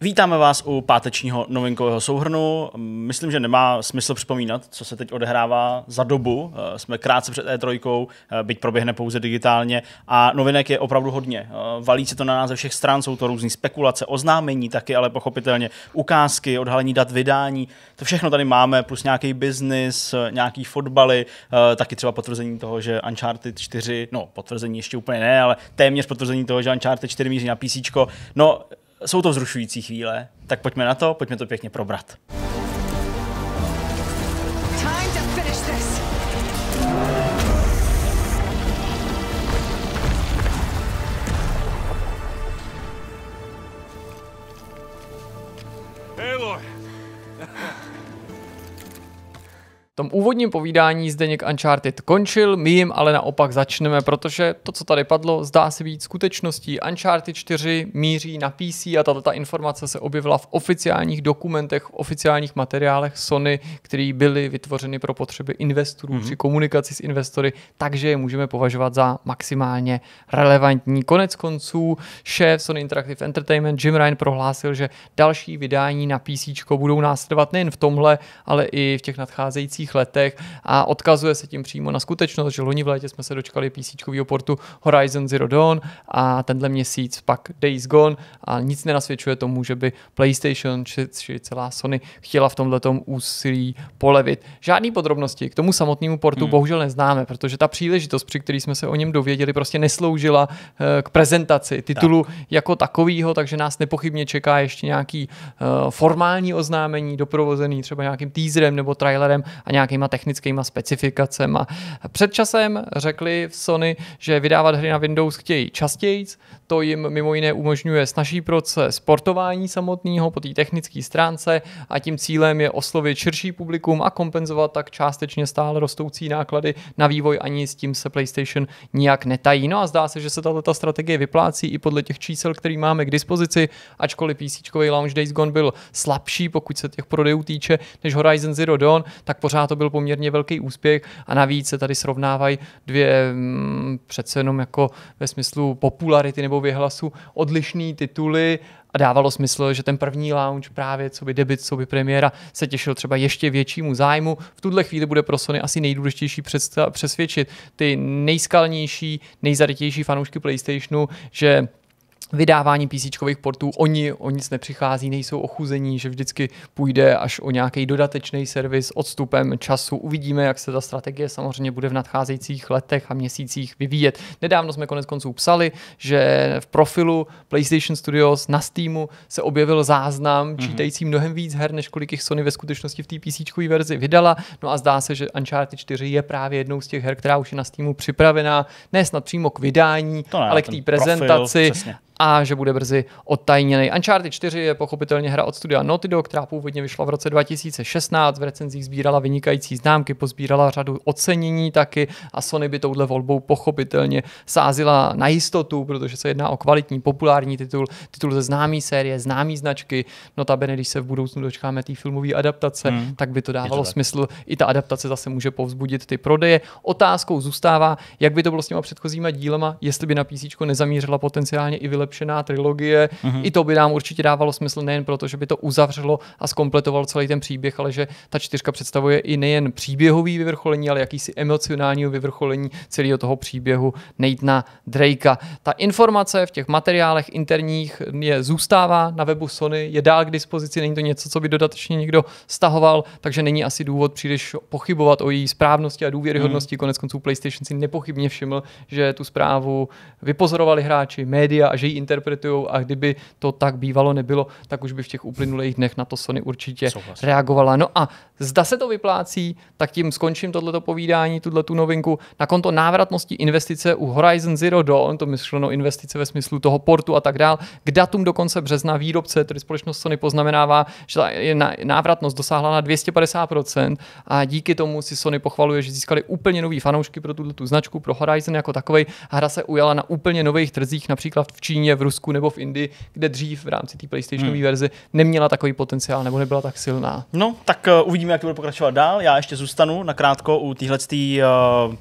Vítáme vás u pátečního novinkového souhrnu. Myslím, že nemá smysl připomínat, co se teď odehrává za dobu. Eh, jsme krátce před E3, eh, byť proběhne pouze digitálně a novinek je opravdu hodně. Eh, valí se to na nás ze všech stran, jsou to různé spekulace, oznámení taky, ale pochopitelně ukázky, odhalení dat vydání. To všechno tady máme, plus nějaký biznis, nějaký fotbaly, taky třeba potvrzení toho, že Uncharted 4, no potvrzení ještě úplně ne, ale téměř potvrzení toho, že Uncharted 4 míří na PC. No, jsou to vzrušující chvíle, tak pojďme na to, pojďme to pěkně probrat. tom úvodním povídání Zdeněk Uncharted končil, my jim ale naopak začneme, protože to, co tady padlo, zdá se být skutečností. Uncharted 4 míří na PC a tato ta informace se objevila v oficiálních dokumentech, v oficiálních materiálech Sony, které byly vytvořeny pro potřeby investorů mm-hmm. při komunikaci s investory, takže je můžeme považovat za maximálně relevantní. Konec konců šéf Sony Interactive Entertainment Jim Ryan prohlásil, že další vydání na PC budou následovat nejen v tomhle, ale i v těch nadcházejících příštích letech a odkazuje se tím přímo na skutečnost, že loni v létě jsme se dočkali PC portu Horizon Zero Dawn a tenhle měsíc pak Days Gone a nic nenasvědčuje tomu, že by PlayStation či, či celá Sony chtěla v tomhletom úsilí polevit. Žádný podrobnosti k tomu samotnému portu hmm. bohužel neznáme, protože ta příležitost, při které jsme se o něm dověděli, prostě nesloužila eh, k prezentaci titulu tak. jako takového, takže nás nepochybně čeká ještě nějaký uh, formální oznámení doprovozený třeba nějakým teaserem nebo trailerem a nějakýma technickýma specifikacemi. Před časem řekli v Sony, že vydávat hry na Windows chtějí častěji, to jim mimo jiné umožňuje snažší proces portování samotného po té technické stránce a tím cílem je oslovit širší publikum a kompenzovat tak částečně stále rostoucí náklady na vývoj ani s tím se PlayStation nijak netají. No a zdá se, že se tato strategie vyplácí i podle těch čísel, které máme k dispozici, ačkoliv PC launch Days Gone byl slabší, pokud se těch prodejů týče, než Horizon Zero Dawn, tak pořád pořád to byl poměrně velký úspěch a navíc se tady srovnávají dvě m, mm, přece jenom jako ve smyslu popularity nebo vyhlasu odlišné tituly a dávalo smysl, že ten první launch právě co by debit, co by premiéra se těšil třeba ještě většímu zájmu. V tuhle chvíli bude pro Sony asi nejdůležitější přesvědčit ty nejskalnější, nejzarytější fanoušky PlayStationu, že vydávání PC portů, oni o nic nepřichází, nejsou ochuzení, že vždycky půjde až o nějaký dodatečný servis odstupem času. Uvidíme, jak se ta strategie samozřejmě bude v nadcházejících letech a měsících vyvíjet. Nedávno jsme konec konců psali, že v profilu PlayStation Studios na Steamu se objevil záznam mm-hmm. čítající mnohem víc her, než kolik jich Sony ve skutečnosti v té PC verzi vydala. No a zdá se, že Uncharted 4 je právě jednou z těch her, která už je na Steamu připravená, ne snad přímo k vydání, ale k té prezentaci. Profil, a že bude brzy odtajněný. Uncharted 4 je pochopitelně hra od studia Naughty Dog, která původně vyšla v roce 2016, v recenzích sbírala vynikající známky, pozbírala řadu ocenění taky a Sony by touhle volbou pochopitelně sázila na jistotu, protože se jedná o kvalitní, populární titul, titul ze známé série, známé značky. Notabene, když se v budoucnu dočkáme té filmové adaptace, hmm. tak by to dávalo to smysl. I ta adaptace zase může povzbudit ty prodeje. Otázkou zůstává, jak by to bylo s těma předchozíma dílema, jestli by na PC nezamířila potenciálně i vylepšení vylepšená trilogie. Mm-hmm. I to by nám určitě dávalo smysl nejen proto, že by to uzavřelo a skompletovalo celý ten příběh, ale že ta čtyřka představuje i nejen příběhový vyvrcholení, ale jakýsi emocionální vyvrcholení celého toho příběhu na Drakea. Ta informace v těch materiálech interních je zůstává na webu Sony, je dál k dispozici, není to něco, co by dodatečně někdo stahoval, takže není asi důvod příliš pochybovat o její správnosti a důvěryhodnosti. Mm. Konec konců PlayStation si nepochybně všiml, že tu zprávu vypozorovali hráči, média a že ji interpretují a kdyby to tak bývalo nebylo, tak už by v těch uplynulých dnech na to Sony určitě Souhlas. reagovala. No a zda se to vyplácí, tak tím skončím tohleto povídání, tuhle tu novinku. Na konto návratnosti investice u Horizon Zero Dawn, to myšleno investice ve smyslu toho portu a tak dál, k datum do konce března výrobce, tedy společnost Sony poznamenává, že ta návratnost dosáhla na 250% a díky tomu si Sony pochvaluje, že získali úplně nový fanoušky pro tuto tu značku, pro Horizon jako takovej. Hra se ujala na úplně nových trzích, například v Číně země v Rusku nebo v Indii, kde dřív v rámci té PlayStationové hmm. verze neměla takový potenciál nebo nebyla tak silná. No, tak uh, uvidíme, jak to bude pokračovat dál. Já ještě zůstanu nakrátko u téhle uh, eh,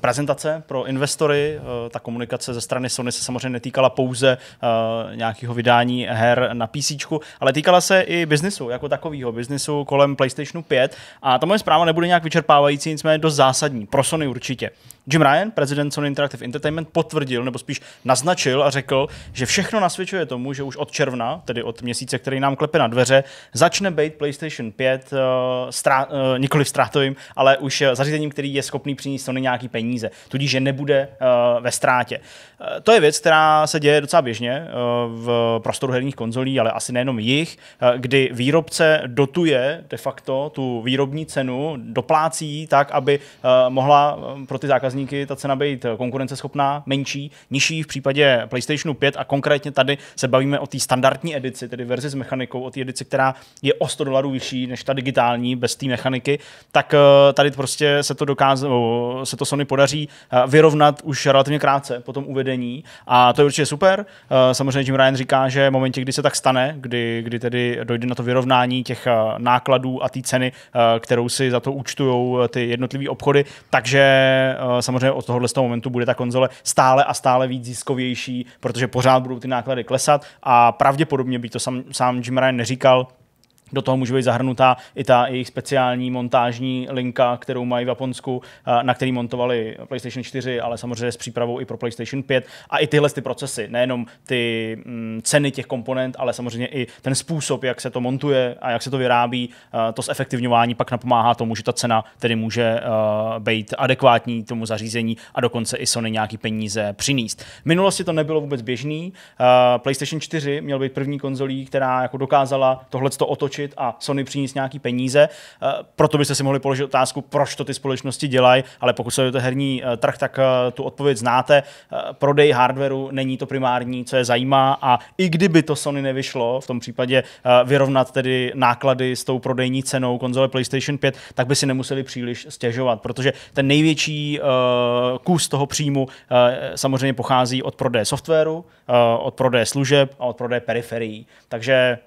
prezentace pro investory. Uh, ta komunikace ze strany Sony se samozřejmě netýkala pouze uh, nějakého vydání her na PC, ale týkala se i biznisu jako takového, biznisu kolem PlayStationu 5. A ta moje zpráva nebude nějak vyčerpávající, nicméně dost zásadní. Pro Sony určitě. Jim Ryan, prezident Sony Interactive Entertainment, potvrdil nebo spíš naznačil a řekl, že všechno všechno nasvědčuje tomu, že už od června, tedy od měsíce, který nám klepe na dveře, začne být PlayStation 5 uh, eh, strá, uh, nikoli ztrátovým, ale už eh, zařízením, který je schopný přinést Sony nějaký peníze, tudíž že nebude uh, ve ztrátě. Uh, to je věc, která se děje docela běžně uh, v prostoru herních konzolí, ale asi nejenom jich, uh, kdy výrobce dotuje de facto tu výrobní cenu, doplácí tak, aby uh, mohla pro ty zákazníky ta cena být konkurenceschopná, menší, nižší v případě PlayStationu 5 a konkrétně konkrétně tady se bavíme o té standardní edici, tedy verzi s mechanikou, o té edici, která je o 100 dolarů vyšší než ta digitální bez té mechaniky, tak eh, tady prostě se to dokázalo, se to Sony podaří eh, vyrovnat už relativně krátce po tom uvedení a to je určitě super. Eh, samozřejmě Jim Ryan říká, že v momentě, kdy se tak stane, kdy, kdy tedy dojde na to vyrovnání těch nákladů a té ceny, kterou si za to účtují ty jednotlivé obchody, takže samozřejmě od tohohle z toho momentu bude ta konzole stále a stále víc ziskovější, protože pořád budou ty náklady klesat a pravděpodobně by to sám, sám Jim Ryan neříkal, do toho může být zahrnutá i ta jejich speciální montážní linka, kterou mají v Japonsku, eh, na který montovali PlayStation 4, ale samozřejmě s přípravou i pro PlayStation 5. A i tyhle ty procesy, nejenom ty mm, ceny těch komponent, ale samozřejmě i ten způsob, jak se to montuje a jak se to vyrábí, eh, to zefektivňování pak napomáhá tomu, že ta cena tedy může eh, být adekvátní tomu zařízení a dokonce i Sony nějaký peníze přinést. V minulosti to nebylo vůbec běžný. PlayStation 4 měl být první konzolí, která jako dokázala tohle otočit zaútočit a Sony přinést nějaký peníze. Eh, proto byste si mohli položit otázku, proč to ty společnosti dělají, ale pokud to herní eh, trh, tak eh, tu odpověď znáte. Prodej hardwareu není to primární, co je zajímá a i kdyby to Sony nevyšlo, v tom případě vyrovnat tedy náklady s tou prodejní cenou konzole PlayStation 5, tak by si nemuseli příliš stěžovat, protože ten největší kus toho příjmu samozřejmě pochází od prodeje softwaru, od prodeje služeb a od prodeje periferií. Takže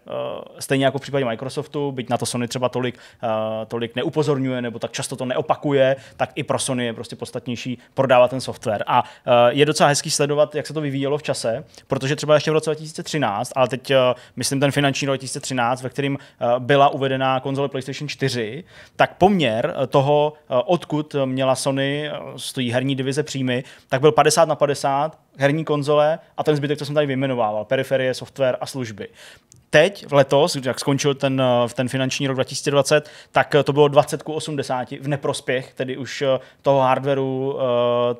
stejně jako v případě Microsoft, Microsoftu, byť na to Sony třeba tolik, uh, tolik neupozorňuje nebo tak často to neopakuje, tak i pro Sony je prostě podstatnější prodávat ten software. A uh, je docela hezký sledovat, jak se to vyvíjelo v čase, protože třeba ještě v roce 2013, ale teď uh, myslím ten finanční rok 2013, ve kterým uh, byla uvedená konzole PlayStation 4, tak poměr toho, uh, odkud měla Sony uh, stojí herní divize příjmy, tak byl 50 na 50 herní konzole a ten zbytek, co jsem tady vyjmenovával, periferie, software a služby. Teď, v letos, jak skončil ten, eh, ten finanční rok 2020, tak eh, to bylo 20 ku 80 v neprospěch, tedy už eh, toho hardwareu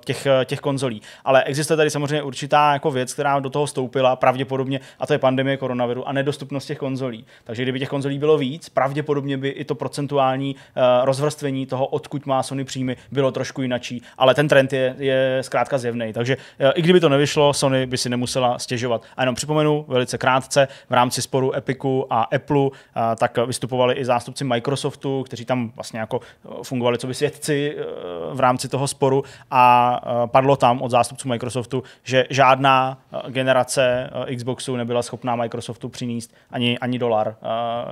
těch, těch konzolí. Ale existuje tady samozřejmě určitá jako věc, která do toho stoupila pravděpodobně, a to je pandemie koronaviru a nedostupnost těch konzolí. Takže kdyby těch konzolí bylo víc, pravděpodobně by i to procentuální rozvrstvení toho, odkud má Sony příjmy, bylo trošku jinačí. Ale ten trend je, je zkrátka zjevný. Takže i kdyby to nevyšlo, Sony by si nemusela stěžovat. A jenom připomenu velice krátce, v rámci sporu Epiku a Apple eh, tak vystupovali i zástupci Microsoftu, kteří tam vlastně jako eh, fungovali co by svědci eh, v rámci toho sporu a padlo tam od zástupců Microsoftu, že žádná generace Xboxu nebyla schopná Microsoftu přinést ani, ani dolar,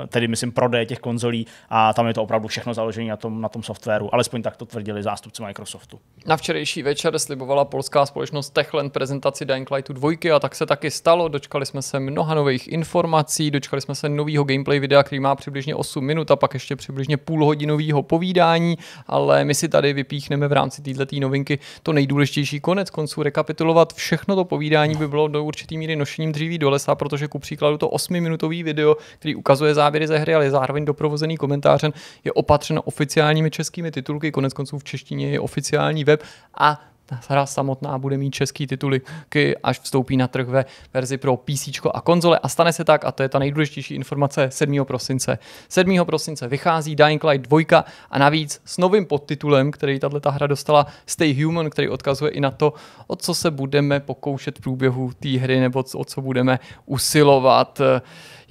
tedy myslím prodej těch konzolí a tam je to opravdu všechno založené na tom, na tom softwaru, alespoň tak to tvrdili zástupci Microsoftu. Na včerejší večer slibovala polská společnost Techland prezentaci Dying Lightu 2 a tak se taky stalo. Dočkali jsme se mnoha nových informací, dočkali jsme se nového gameplay videa, který má přibližně 8 minut a pak ještě přibližně půlhodinového povídání, ale my si tady vypíchneme v rámci této novinky to nejdůležitější konec konců rekapitulovat. Všechno to povídání by bylo do určité míry nošením dříví do lesa, protože ku příkladu to 8-minutový video, který ukazuje záběry ze hry, ale je zároveň doprovozený komentářem, je opatřeno oficiálními českými titulky, konec konců v češtině je oficiální web a hra samotná bude mít český tituly, až vstoupí na trh ve verzi pro PC a konzole a stane se tak, a to je ta nejdůležitější informace 7. prosince. 7. prosince vychází Dying Light 2 a navíc s novým podtitulem, který tahle hra dostala Stay Human, který odkazuje i na to, o co se budeme pokoušet v průběhu té hry nebo o co budeme usilovat. Uh,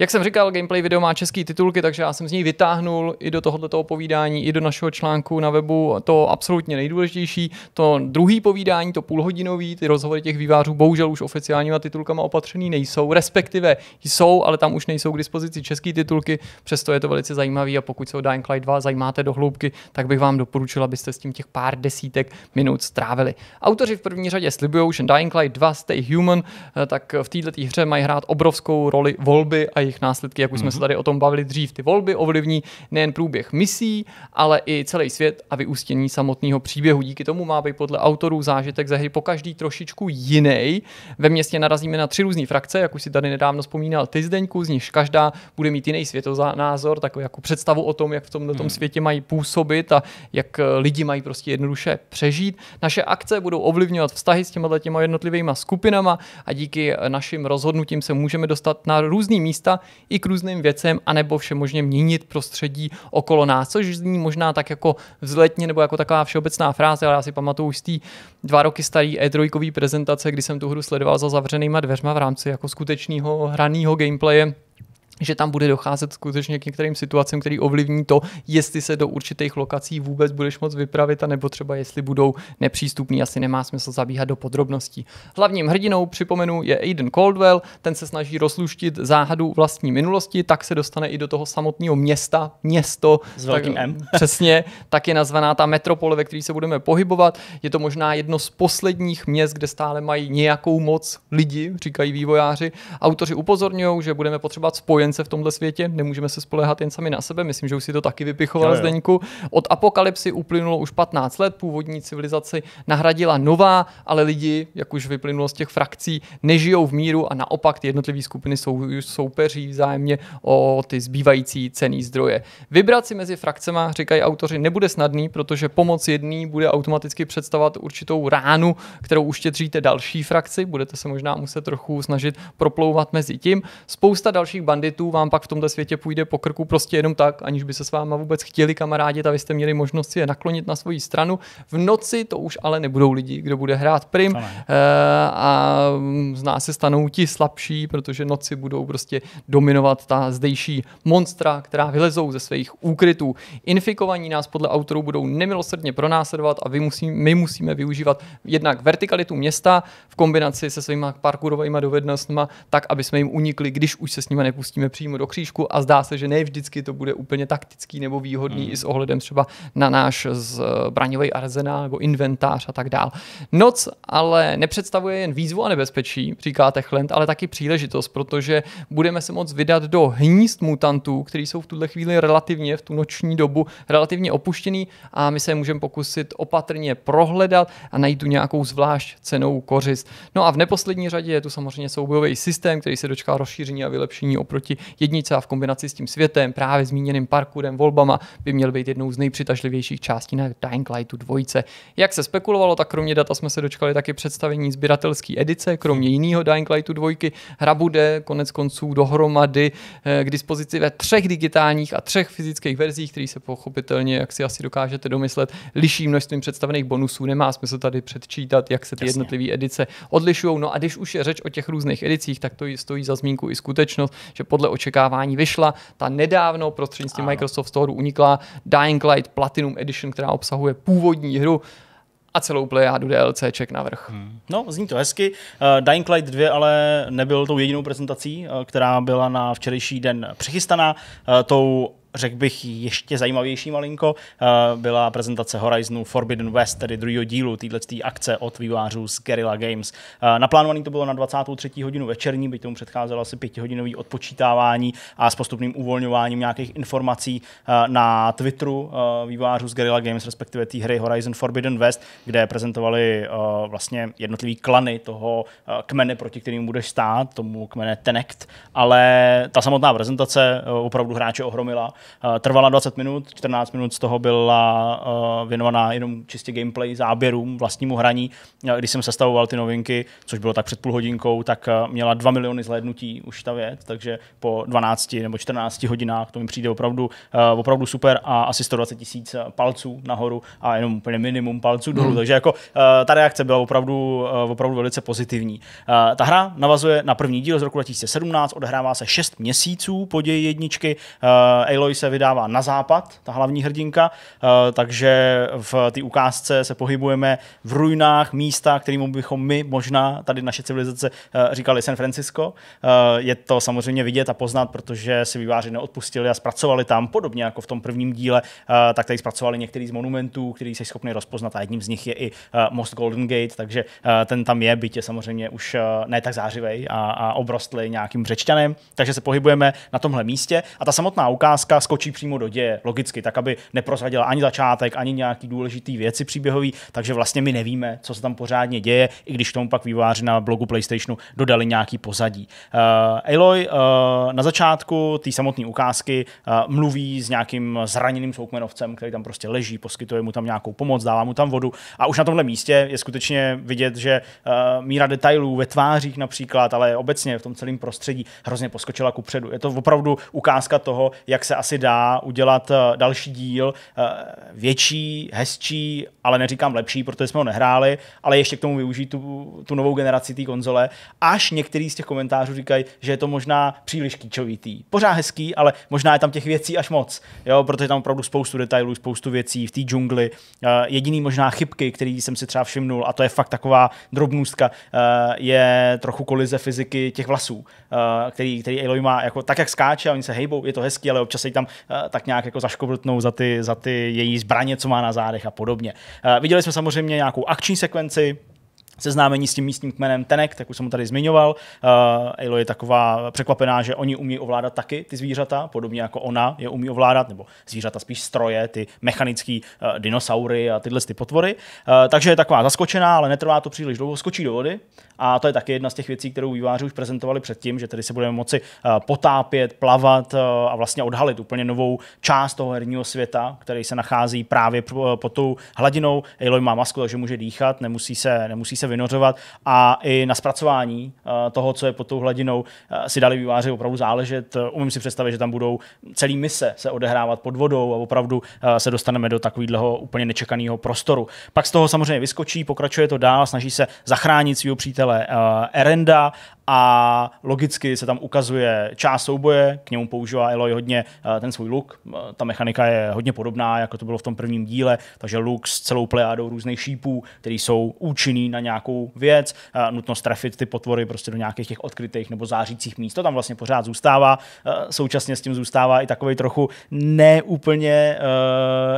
jak jsem říkal, gameplay video má český titulky, takže já jsem z něj vytáhnul i do tohoto povídání, i do našeho článku na webu to absolutně nejdůležitější. To druhý povídání, to půlhodinový, ty rozhovory těch vývářů bohužel už oficiálníma titulkama opatřený nejsou, respektive jsou, ale tam už nejsou k dispozici české titulky, přesto je to velice zajímavý a pokud se o Dying Light 2 zajímáte do hloubky, tak bych vám doporučil, abyste s tím těch pár desítek minut strávili. Autoři v první řadě slibují, že Dying Light 2 Stay Human, eh, tak v této hře mají hrát obrovskou roli volby a jejich následky, jak už mm-hmm. jsme se mhm. tady o tom bavili dřív, ty volby ovlivní nejen průběh misí, ale i celý svět a vyústění samotného příběhu. Díky tomu má být podle autorů zážitek ze hry po každý trošičku jiný. Ve městě narazíme na tři různé frakce, jak už si tady nedávno vzpomínal ty Zdeňku, z nichž každá bude mít jiný světonázor, takovou jako představu o tom, jak v tomto hmm. světě mají působit a jak eh, lidi mají prostě jednoduše přežít. Naše akce budou ovlivňovat vztahy s těma těma jednotlivými skupinama a díky eh, našim rozhodnutím se můžeme dostat na různý místa, i k různým věcem, anebo všemožně měnit prostředí okolo nás, což zní možná tak jako vzletně nebo jako taková všeobecná fráze, ale já si pamatuju z té dva roky starý e prezentace, kdy jsem tu hru sledoval za zavřenýma dveřma v rámci jako skutečného hraného gameplaye že tam bude docházet skutečně k některým situacím, které ovlivní to, jestli se do určitých lokací vůbec budeš moc vypravit, nebo třeba jestli budou nepřístupní, asi nemá smysl zabíhat do podrobností. Hlavním hrdinou, připomenu, je Aiden Caldwell, ten se snaží rozluštit záhadu vlastní minulosti, tak se dostane i do toho samotného města, město. S velkým tak, M. přesně, tak je nazvaná ta metropole, ve které se budeme pohybovat. Je to možná jedno z posledních měst, kde stále mají nějakou moc lidi, říkají vývojáři. Autoři upozorňují, že budeme potřebovat spojen konkurence v tomhle světě, nemůžeme se spolehat jen sami na sebe, myslím, že už si to taky vypichoval z deníku. Od apokalypsy uplynulo už 15 let, původní civilizaci nahradila nová, ale lidi, jak už vyplynulo z těch frakcí, nežijou v míru a naopak ty jednotlivé skupiny jsou, soupeří vzájemně o ty zbývající cený zdroje. Vybrat si mezi frakcemi, říkají autoři, nebude snadný, protože pomoc jedný bude automaticky představovat určitou ránu, kterou uštědříte další frakci, budete se možná muset trochu snažit proplouvat mezi tím. Spousta dalších bandit konfliktů vám pak v tomto světě půjde po krku prostě jenom tak, aniž by se s váma vůbec chtěli kamarádi, a vy jste měli možnost si je naklonit na svoji stranu. V noci to už ale nebudou lidi, kdo bude hrát prim uh, a mm, z nás se stanou ti slabší, protože noci budou prostě dominovat ta zdejší monstra, která vylezou ze svých úkrytů. Infikovaní nás podle autorů budou nemilosrdně pronásledovat a vy musí, my musíme využívat jednak vertikalitu města v kombinaci se svými parkourovými dovednostmi, tak aby jsme jim unikli, když už se s nimi nepustíme přímo do křížku a zdá se, že ne vždycky to bude úplně taktický nebo výhodný mm. i s ohledem třeba na náš eh, zbraňový eh, arzenál nebo inventář a tak dál. Noc ale nepředstavuje jen výzvu a nebezpečí, říká Techland, ale taky příležitost, protože budeme se moc vydat do hnízd mutantů, který jsou v tuhle chvíli relativně v tu noční dobu relativně opuštěný a my se můžeme pokusit opatrně prohledat a najít tu nějakou zvlášť cenou kořist. No a v neposlední řadě je tu samozřejmě soubojový systém, který se dočká rozšíření a vylepšení oproti jednice a v kombinaci s tím světem, právě zmíněným parkurem, volbama, by měl být jednou z nejpřitažlivějších částí na Dying Lightu 2. Jak se spekulovalo, tak kromě data jsme se dočkali taky představení sběratelské edice, kromě jiného Dying Lightu 2. Hra bude konec konců dohromady eh, k dispozici ve třech digitálních a třech fyzických verzích, které se pochopitelně, jak si asi dokážete domyslet, liší množstvím představených bonusů. Nemá smysl tady předčítat, jak se ty jednotlivé edice odlišují. No a když už je řeč o těch různých edicích, tak to stojí za zmínku i skutečnost, že po podle očekávání vyšla. Ta nedávno prostřednictvím Microsoft Store unikla Dying Light Platinum Edition, která obsahuje původní hru a celou plejádu DLCček navrh. Hmm. No, zní to hezky. Uh, Dying Light 2 ale nebyl tou jedinou prezentací, uh, která byla na včerejší den přichystaná. Uh, eh, tou řekl bych, ještě zajímavější malinko, eh, byla prezentace Horizonu Forbidden West, tedy druhého dílu této akce od vývářů z Guerrilla Games. Eh, naplánovaný to bylo na 23. hodinu večerní, byť tomu předcházelo asi pětihodinový odpočítávání a s postupným uvolňováním nějakých informací eh, na Twitteru vývářů z Guerrilla Games, respektive té hry Horizon Forbidden West, kde prezentovali vlastně jednotlivý klany toho kmene, proti kterým budeš stát, tomu kmene Tenect, ale ta samotná prezentace opravdu hráče ohromila Eh, trvala 20 minut, 14 minut z toho byla eh, věnovaná jenom čistě gameplay, záběrům, vlastnímu hraní. Eh, když jsem sestavoval ty novinky, což bylo tak před půl hodinkou, tak měla 2 miliony zhlédnutí už ta věc, takže po 12 nebo 14 hodinách to mi přijde opravdu, opravdu super a asi 120 tisíc palců nahoru a jenom úplně minimum palců dolů. Hmm. Takže jako ta reakce byla opravdu, opravdu velice pozitivní. Ta hra navazuje na první díl z roku 2017, odehrává se 6 měsíců po ději jedničky. Aloy Tolstoj se vydává na západ, ta hlavní hrdinka, eh, takže v té ukázce se pohybujeme v ruinách místa, kterým bychom my možná, tady naše civilizace, eh, říkali San Francisco. Eh, je to samozřejmě vidět a poznat, protože si výváři neodpustili a zpracovali tam, podobně jako v tom prvním díle, tak tady zpracovali některý z monumentů, který se schopný rozpoznat a jedním z nich je i most Golden Gate, takže ten tam je, bytě samozřejmě už ne tak zářivej a, a obrostlý nějakým břečťanem, takže se pohybujeme na tomhle místě a ta samotná ukázka třeba skočí přímo do děje, logicky, tak aby neprozradila ani začátek, ani nějaký důležitý věci příběhový, takže vlastně my nevíme, co se tam pořádně děje, i když tomu pak výváři na blogu PlayStationu dodali nějaký pozadí. Uh, eh, Aloy uh, eh, na začátku té samotné ukázky uh, mluví s nějakým zraněným soukmenovcem, který tam prostě leží, poskytuje mu tam nějakou pomoc, dává mu tam vodu a už na tomhle místě je skutečně vidět, že uh, míra detailů ve tvářích například, ale obecně v tom celém prostředí hrozně poskočila kupředu. Je to opravdu ukázka toho, jak se asi asi dá udělat eh, další díl, eh, větší, hezčí, ale neříkám lepší, protože jsme ho nehráli, ale ještě k tomu využít tu, tu novou generaci té konzole. Až některý z těch komentářů říkají, že je to možná příliš kýčovitý. Pořád hezký, ale možná je tam těch věcí až moc, jo, protože tam opravdu spoustu detailů, spoustu věcí v té džungli. Eh, jediný možná chybky, který jsem si třeba všimnul, a to je fakt taková drobnůstka, je trochu kolize fyziky těch vlasů, který, který Eloy má, jako tak, jak skáče a oni se hejbou, je to hezký, ale občas se tam eh, tak nějak jako zaškobrtnou za ty, za ty její zbraně, co má na zádech a podobně. Eh, viděli jsme samozřejmě nějakou akční sekvenci, seznámení s tím místním kmenem Tenek, tak už jsem ho tady zmiňoval. Uh, eh, Aloy je taková překvapená, že oni umí ovládat taky ty zvířata, podobně jako ona je umí ovládat, nebo zvířata spíš stroje, ty mechanický uh, dinosaury a tyhle ty potvory. Uh, takže je taková zaskočená, ale netrvá to příliš dlouho, skočí do vody a to je taky jedna z těch věcí, kterou výváři už prezentovali předtím, že tady se budeme moci eh, potápět, plavat eh, a vlastně odhalit úplně novou část toho herního světa, který se nachází právě eh, pod tou hladinou. Aloy má masku, takže může dýchat, nemusí se, nemusí se vynořovat. A i na zpracování toho, co je pod tou hladinou, si dali výváři opravdu záležet. Umím si představit, že tam budou celý mise se odehrávat pod vodou a opravdu se dostaneme do takového úplně nečekaného prostoru. Pak z toho samozřejmě vyskočí, pokračuje to dál, snaží se zachránit svého přítele uh, Erenda a logicky se tam ukazuje část souboje, k němu používá Eloy hodně eh, ten svůj luk, eh, ta mechanika je hodně podobná, jako to bylo v tom prvním díle, takže luk s celou plejádou různých šípů, které jsou účinný na nějakou věc, nutno trefit ty potvory prostě do nějakých těch odkrytých nebo zářících míst, to tam vlastně pořád zůstává, současně s tím zůstává i takový trochu neúplně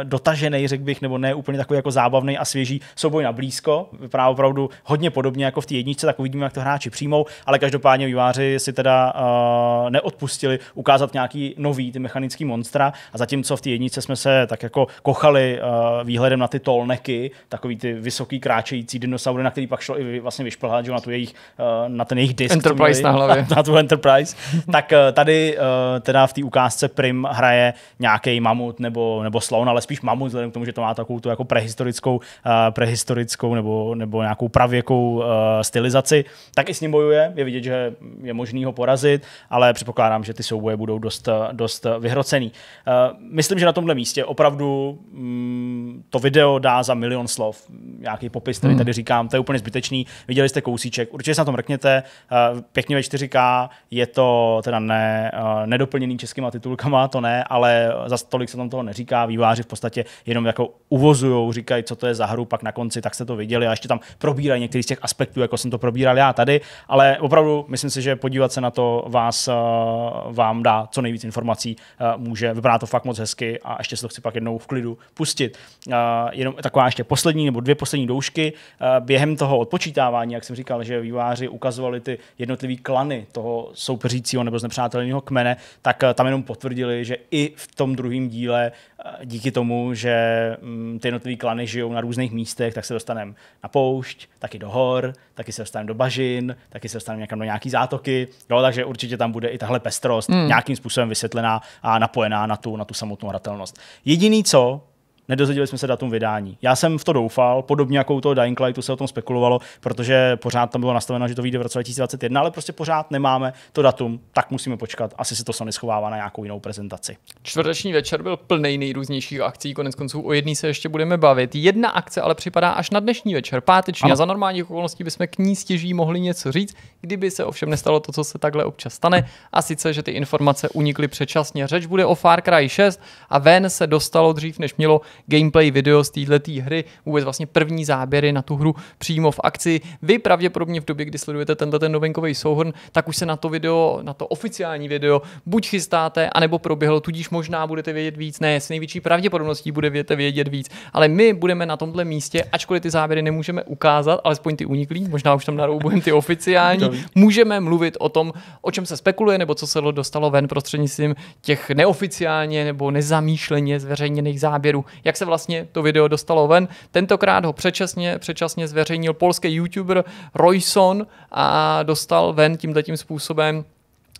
dotažený, řekl bych, nebo neúplně takový jako zábavný a svěží souboj na blízko, vypadá opravdu hodně podobně jako v té jedničce, nabídce, tak uvidíme, jak to hráči přijmou, ale každopádně výváři si teda uh, neodpustili ukázat nějaký nový ty mechanický monstra a zatímco v té jednice jsme se tak jako kochali uh, výhledem na ty tolneky, takový ty vysoký kráčející dinosaury, na který pak šlo i vlastně vyšplhat, že na, tu jejich, uh, na ten jejich disk. Enterprise měli, na hlavě. Na, na tu Enterprise. tak uh, tady uh, teda v té ukázce Prim hraje nějaký mamut nebo, nebo slon, ale spíš mamut, vzhledem k tomu, že to má takovou tu jako prehistorickou, uh, prehistorickou nebo, nebo nějakou pravěkou uh, stylizaci rivalizaci, tak i s ním bojuje. Je vidět, že je možný ho porazit, ale předpokládám, že ty souboje budou dost, dost vyhrocený. Eh, myslím, že na tomhle místě opravdu mm, to video dá za milion slov. Nějaký popis, který hmm. tady říkám, to je úplně zbytečný. Viděli jste kousíček, určitě se na tom mrkněte. Eh, pěkně ve 4K, je to teda ne, eh, nedoplněný českýma titulkama, to ne, ale za tolik se tam toho neříká. Výváři v podstatě jenom jako uvozují, říkají, co to je za hru, pak na konci, tak jste to viděli a ještě tam probírají některý z těch aspektů, jako jsem to probíral já tady, ale opravdu myslím si, že podívat se na to vás, eh, vám dá co nejvíc informací, eh, může, vypadá to fakt moc hezky a ještě se to chci pak jednou v klidu pustit. Eh, jenom taková ještě poslední nebo dvě poslední doušky. Během toho odpočítávání, jak jsem říkal, že výváři ukazovali ty jednotlivé klany toho soupeřícího nebo znepřátelného kmene, tak tam jenom potvrdili, že i v tom druhém díle díky tomu, že mm, ty jednotlivé klany žijou na různých místech, tak se dostaneme na poušť, taky do hor, taky se se dostaneme do bažin, taky se dostaneme někam do nějaký zátoky, jo, takže určitě tam bude i tahle pestrost mm. nějakým způsobem vysvětlená a napojená na tu, na tu samotnou hratelnost. Jediný co, Nedozvěděli jsme se datum vydání. Já jsem v to doufal, podobně jako u toho Dying Lightu se o tom spekulovalo, protože pořád tam bylo nastaveno, že to vyjde v roce 2021, ale prostě pořád nemáme to datum, tak musíme počkat. Asi se to Sony schovává na nějakou jinou prezentaci. Čtvrteční večer byl plný nejrůznějších akcí, konec konců o jedné se ještě budeme bavit. Jedna akce ale připadá až na dnešní večer, páteční, ano. a za normálních okolností bychom k ní stěží mohli něco říct, kdyby se ovšem nestalo to, co se takhle občas stane, a sice, že ty informace unikly předčasně. Řeč bude o Far Cry 6 a ven se dostalo dřív, než mělo gameplay video z této hry, vůbec vlastně první záběry na tu hru přímo v akci. Vy pravděpodobně v době, kdy sledujete tenhle ten novinkový souhrn, tak už se na to video, na to oficiální video buď chystáte, anebo proběhlo, tudíž možná budete vědět víc, ne, s největší pravděpodobností budete vědět víc, ale my budeme na tomhle místě, ačkoliv ty záběry nemůžeme ukázat, alespoň ty uniklí, možná už tam naroubujeme ty oficiální, můžeme mluvit o tom, o čem se spekuluje, nebo co se dostalo ven prostřednictvím těch neoficiálně nebo nezamýšleně zveřejněných záběrů, jak jak se vlastně to video dostalo ven. Tentokrát ho předčasně, předčasně zveřejnil polský youtuber Royson a dostal ven tímto tím způsobem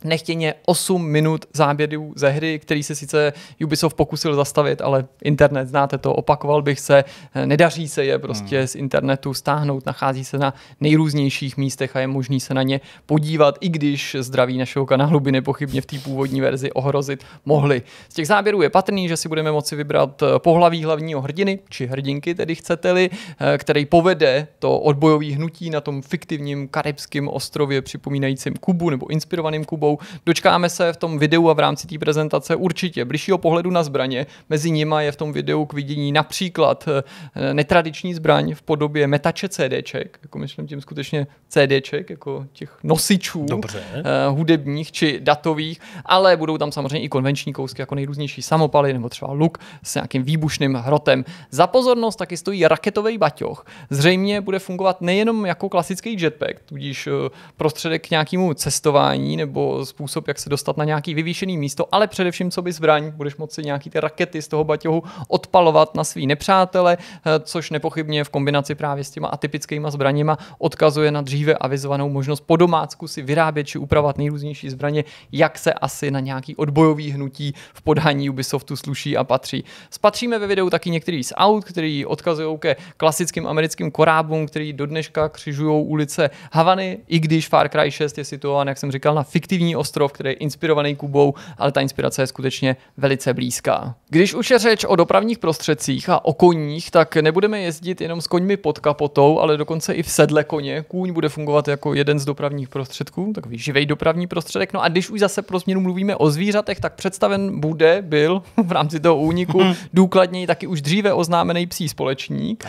nechtěně 8 minut záběrů ze hry, který se sice Ubisoft pokusil zastavit, ale internet, znáte to, opakoval bych se, nedaří se je prostě hmm. z internetu stáhnout, nachází se na nejrůznějších místech a je možný se na ně podívat, i když zdraví našeho kanálu by nepochybně v té původní verzi ohrozit mohli. Z těch záběrů je patrný, že si budeme moci vybrat eh, pohlaví hlavního hrdiny, či hrdinky tedy chcete-li, eh, který povede to odbojové hnutí na tom fiktivním karibském ostrově připomínajícím Kubu nebo inspirovaným Kubou sebou. Dočkáme se v tom videu a v rámci té prezentace určitě bližšího pohledu na zbraně. Mezi nima je v tom videu k vidění například eh, netradiční zbraň v podobě metače CDček, jako myslím tím skutečně CDček, jako těch nosičů Dobře. Eh, hudebních či datových, ale budou tam samozřejmě i konvenční kousky, jako nejrůznější samopaly nebo třeba luk s nějakým výbušným hrotem. Za pozornost taky stojí raketový baťoch. Zřejmě bude fungovat nejenom jako klasický jetpack, tudíž eh, prostředek k nějakému cestování nebo způsob, jak se dostat na nějaký vyvýšený místo, ale především co by zbraň, budeš moci nějaký ty rakety z toho baťohu odpalovat na svý nepřátele, eh, což nepochybně v kombinaci právě s těma atypickýma zbraněma odkazuje na dříve avizovanou možnost po domácku si vyrábět či upravovat nejrůznější zbraně, jak se asi na nějaký odbojový hnutí v podání Ubisoftu sluší a patří. Spatříme ve videu taky některý z aut, který odkazují ke klasickým americkým korábům, který do dneška křižují ulice Havany, i když Far Cry 6 je situován, jak jsem říkal, na fiktivní jiný ostrov, který je inspirovaný Kubou, ale ta inspirace je skutečně velice blízká. Když už je řeč o dopravních prostředcích a o koních, tak nebudeme jezdit jenom s koňmi pod kapotou, ale dokonce i v sedle koně. Kůň bude fungovat jako jeden z dopravních prostředků, takový živý dopravní prostředek. No a když už zase pro změnu mluvíme o zvířatech, tak představen bude, byl v rámci toho úniku mhm. důkladněji taky už dříve oznámený psí společník.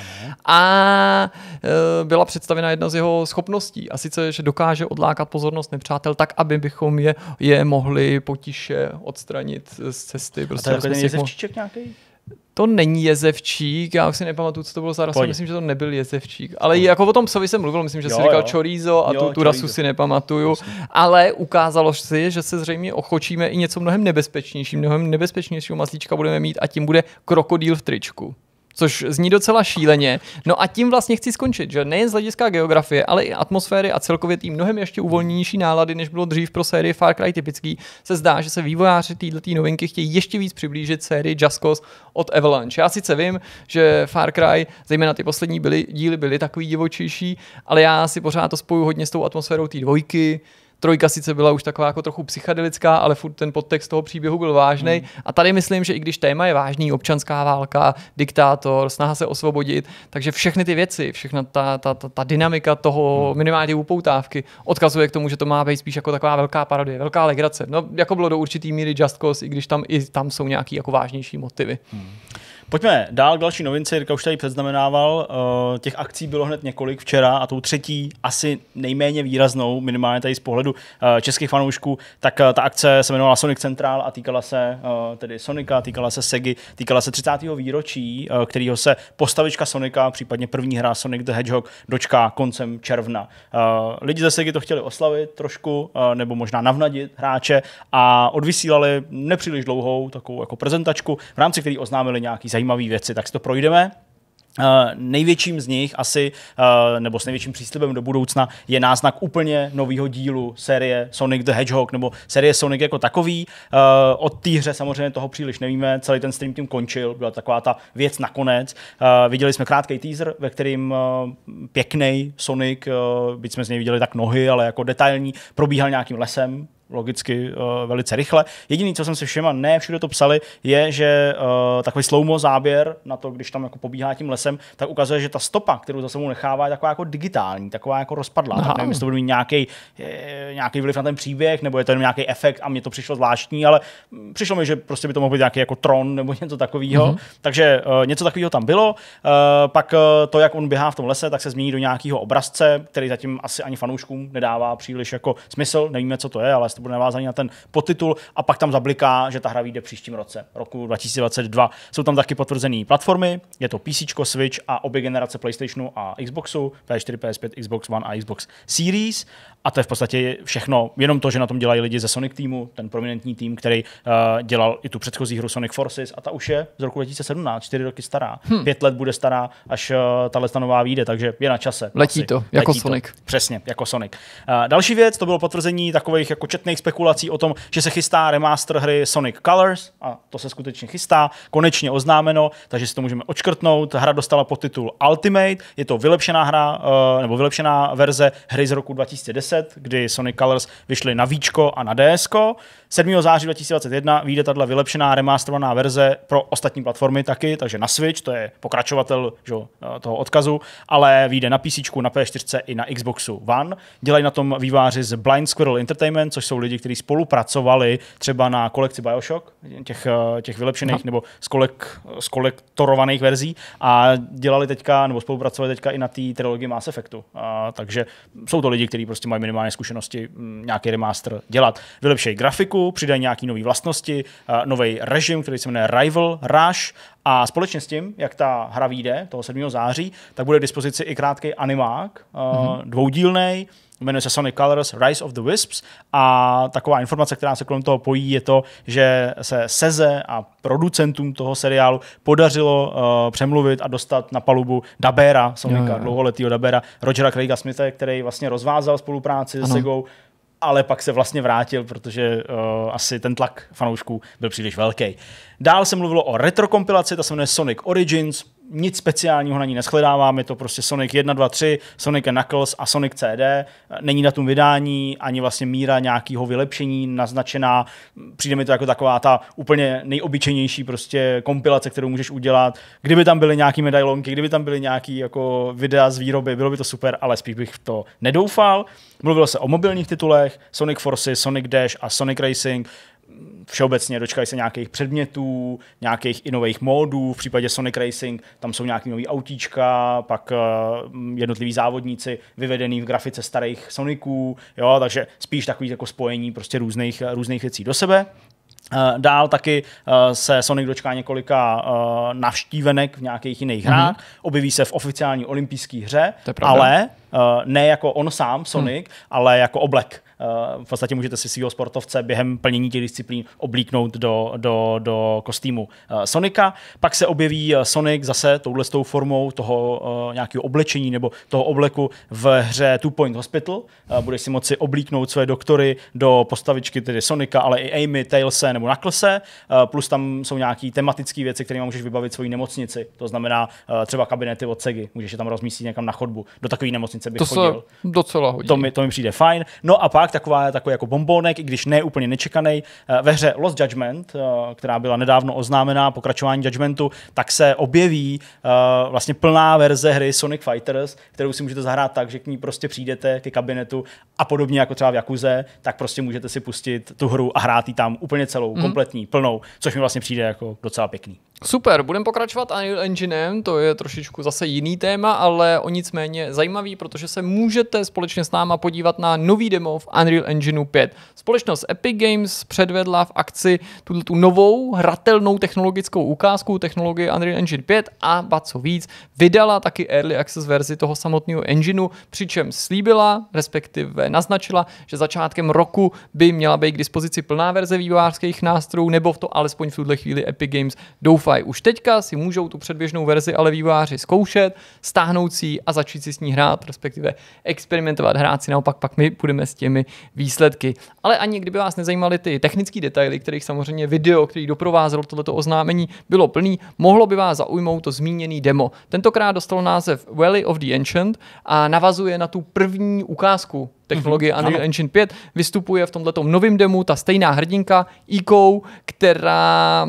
A e, byla představena jedna z jeho schopností, a sice, že dokáže odlákat pozornost nepřátel tak, aby bychom abychom je, je mohli potiše odstranit z cesty. Prostě a to je prostě jezevčíček mohli... nějaký? To není jezevčík, já už si nepamatuju, co to bylo za rasu, myslím, že to nebyl jezevčík. Ale Pojde. jako o tom psovi jsem mluvil, myslím, že jo, říkal jo. chorizo a jo, tu, tu chorizo. rasu si nepamatuju. Ale ukázalo si, že se zřejmě ochočíme i něco mnohem nebezpečnějším. mnohem nebezpečnějšího maslíčka budeme mít a tím bude krokodýl v tričku což zní docela šíleně. No a tím vlastně chci skončit, že nejen z hlediska geografie, ale i atmosféry a celkově tý mnohem ještě uvolněnější nálady, než bylo dřív pro sérii Far Cry typický, se zdá, že se vývojáři této novinky chtějí ještě víc přiblížit sérii Just Cause od Avalanche. Já sice vím, že Far Cry, zejména ty poslední byly, díly byly takový divočejší, ale já si pořád to spoju hodně s tou atmosférou té dvojky, Trojka sice byla už taková jako trochu psychedelická, ale furt ten podtext toho příběhu byl vážný. Hmm. A tady myslím, že i když téma je vážný, občanská válka, diktátor, snaha se osvobodit, takže všechny ty věci, všechna ta, ta, ta, ta dynamika toho hmm. minimálně upoutávky odkazuje k tomu, že to má být spíš jako taková velká parodie, velká legrace. No, jako bylo do určitý míry Just Cause, i když tam i tam jsou nějaké jako vážnější motivy. Hmm. Pojďme dál k další novince, Jirka už tady předznamenával, eh, těch akcí bylo hned několik včera a tou třetí, asi nejméně výraznou, minimálně tady z pohledu eh, českých fanoušků, tak eh, ta akce se jmenovala Sonic Central a týkala se tedy Sonika, týkala se Segi, týkala se 30. výročí, kterého se postavička Sonika, případně první hra Sonic the Hedgehog, dočká koncem června. Lidi ze Segi to chtěli oslavit trošku, nebo možná navnadit hráče a odvysílali nepříliš dlouhou takovou jako prezentačku, v rámci které oznámili nějaký zajímavý zajímavé věci, tak si to projdeme. Uh, největším z nich asi, uh, nebo s největším příslibem do budoucna, je náznak úplně nového dílu série Sonic the Hedgehog, nebo série Sonic jako takový. Uh, od té hře samozřejmě toho příliš nevíme, celý ten stream tím končil, byla taková ta věc nakonec. Viděli jsme krátký teaser, ve kterým pěkný Sonic, byť jsme z něj viděli tak nohy, ale jako detailní, probíhal nějakým lesem, logicky uh, velice rychle. Jediný, co jsem si všiml, ne všude to psali, je, že uh, takový sloumo záběr na to, když tam jako pobíhá tím lesem, tak ukazuje, že ta stopa, kterou za sebou nechává, je taková jako digitální, taková jako rozpadlá. No. nevím, jestli to bude mít nějaký, eh, nějaký vliv na ten příběh, nebo je to jenom nějaký efekt a mně to přišlo zvláštní, ale mm, přišlo mi, že prostě by to mohl být nějaký jako tron nebo něco takového. Mm-hmm. Takže uh, něco takového tam bylo. Uh, pak uh, to, jak on běhá v tom lese, tak se změní do nějakého obrazce, který zatím asi ani fanouškům nedává příliš jako smysl. Nevíme, co to je, ale to bude navázané na ten podtitul a pak tam zabliká, že ta hra vyjde příštím roce, roku 2022. Jsou tam taky potvrzené platformy, je to PC, Switch a obě generace PlayStationu a Xboxu, PS4, PS5, Xbox One a Xbox Series. A to je v podstatě všechno, jenom to, že na tom dělají lidi ze Sonic týmu, ten prominentní tým, který uh, dělal i tu předchozí hru Sonic Forces a ta už je z roku 2017, čtyři roky stará, hmm. pět let bude stará, až uh, tahle nová vyjde, takže je na čase. Letí asi. to, jako Letí Sonic. To. Přesně, jako Sonic. Uh, další věc, to bylo potvrzení takových jako četných nesmyslných spekulací o tom, že se chystá remaster hry Sonic Colors, a to se skutečně chystá, konečně oznámeno, takže si to můžeme očkrtnout. Hra dostala podtitul Ultimate, je to vylepšená hra, eh, nebo vylepšená verze hry z roku 2010, kdy Sonic Colors vyšly na Víčko a na DSko. 7. září 2021 vyjde tato vylepšená remasterovaná verze pro ostatní platformy taky, takže na Switch, to je pokračovatel že, eh, toho odkazu, ale vyjde na PC, na P4 i na Xboxu One. Dělají na tom výváři z Blind Squirrel Entertainment, což jsou lidi, kteří spolupracovali třeba na kolekci Bioshock, těch, eh, těch vylepšených no. nebo z, kolek, z kolektorovaných verzí a dělali teďka, nebo spolupracovali teďka i na té trilogii Mass Effectu. A, takže jsou to lidi, kteří prostě mají minimálně zkušenosti mm, nějaký remaster dělat. Vylepšejí grafiku, přidají nějaký nové vlastnosti, eh, nový režim, který se jmenuje Rival Rush a společně s tím, jak ta hra vyjde, toho 7. září, tak bude k dispozici i krátký animák, mm-hmm. Eh, dvoudílný, jmenuje se Sonic Colors Rise of the Wisps a taková informace, která se kolem toho pojí, je to, že se Seze a producentům toho seriálu podařilo uh, přemluvit a dostat na palubu Dabera, Sonika, dlouholetýho Dabera, Rogera Craiga Smitha, který vlastně rozvázal spolupráci ano. s Segou ale pak se vlastně vrátil, protože uh, asi ten tlak fanoušků byl příliš velký. Dál se mluvilo o retrokompilaci, ta se jmenuje Sonic Origins, nic speciálního na ní neschledávám, je to prostě Sonic 1, 2, 3, Sonic Knuckles a Sonic CD. Není na tom vydání ani vlastně míra nějakého vylepšení naznačená. Přijde mi to jako taková ta úplně nejobyčejnější prostě kompilace, kterou můžeš udělat. Kdyby tam byly nějaké medailonky, kdyby tam byly nějaké jako videa z výroby, bylo by to super, ale spíš bych to nedoufal. Mluvilo se o mobilních titulech, Sonic Forces, Sonic Dash a Sonic Racing všeobecně dočkají se nějakých předmětů, nějakých i nových módů, v případě Sonic Racing tam jsou nějaký nový autíčka, pak uh, jednotliví závodníci vyvedený v grafice starých Soniců, jo, takže spíš takový jako spojení prostě různých, eh, různých věcí do sebe. Eh, dál taky se Sonic dočká několika navštívenek v nějakých jiných mm-hmm. hrách. Objeví se v oficiální olympijské hře, ale ne jako on sám, Sonic, hmm. ale jako oblek Eh, v podstatě můžete si svého sportovce během plnění těch disciplín oblíknout do, do, do kostýmu eh, Sonika. Pak se objeví eh, Sonic zase touhle formou toho nějakého oblečení nebo toho obleku v hře Two Point Hospital. Budeš si moci oblíknout své doktory do postavičky tedy Sonika, ale i Amy, Tailse nebo Knucklese. Plus tam jsou nějaké tematické věci, kterými můžeš vybavit svoji nemocnici. To znamená třeba kabinety od Segi. Můžeš je tam rozmístit někam na chodbu. Do takové nemocnice bych to chodil. docela hodí. To mi, to mi přijde fajn. No a pak barák, taková, takový jako bombonek, i když ne úplně nečekaný. Eh, ve hře Lost Judgment, eh, která byla nedávno oznámená, pokračování Judgmentu, tak se objeví eh, vlastně plná verze hry Sonic Fighters, kterou si můžete zahrát tak, že k ní prostě přijdete ke kabinetu a podobně jako třeba v Jakuze, tak prostě můžete si pustit tu hru a hrát ji tam úplně celou, mm. kompletní, plnou, což mi vlastně přijde jako docela pěkný. Super, budeme pokračovat Unreal Enginem, to je trošičku zase jiný téma, ale o nic méně zajímavý, protože se můžete společně s náma podívat na nový demo v Unreal Engineu 5. Společnost Epic Games předvedla v akci tuto tu novou hratelnou technologickou ukázku technologie Unreal Engine 5 a ba co víc, vydala taky Early Access verzi toho samotného engineu, přičem slíbila, respektive naznačila, že začátkem roku by měla být k dispozici plná verze vývojářských nástrojů, nebo v to alespoň v tuhle chvíli Epic Games doufá Spotify. Už teďka si můžou tu předběžnou verzi ale vývojáři zkoušet, stáhnout si a začít si s ní hrát, respektive experimentovat, hrát si naopak, pak my budeme s těmi výsledky. Ale ani kdyby vás nezajímaly ty technické detaily, kterých samozřejmě video, který doprovázelo toto oznámení, bylo plný, mohlo by vás zaujmout to zmíněný demo. Tentokrát dostalo název Valley of the Ancient a navazuje na tu první ukázku technologie mm-hmm, Unreal ano. Engine 5. Vystupuje v tomto novém demu ta stejná hrdinka, Ico, která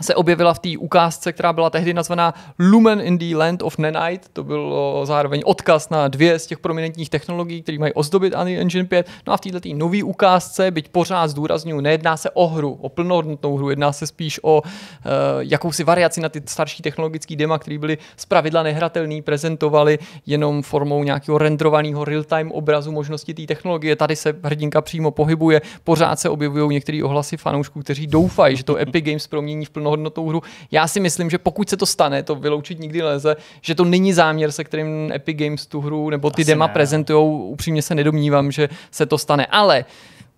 se objevila v té ukázce, která byla tehdy nazvaná Lumen in the Land of Nanite. To byl zároveň odkaz na dvě z těch prominentních technologií, které mají ozdobit Unreal Engine 5. No a v této nové ukázce, byť pořád zdůraznuju, nejedná se o hru, o plnohodnotnou hru, jedná se spíš o uh, jakousi variaci na ty starší technologické dema, které byly zpravidla nehratelné, prezentovaly jenom formou nějakého renderovaného real-time obrazu možnosti té technologie. Tady se hrdinka přímo pohybuje, pořád se objevují některé ohlasy fanoušků, kteří doufají, že to Epic Games promění v plnou plnohodnotnou hru. Já si myslím, že pokud se to stane, to vyloučit nikdy leze, že to není záměr, se kterým Epic Games tu hru nebo ty Asi dema prezentují, upřímně se nedomnívám, že se to stane. Ale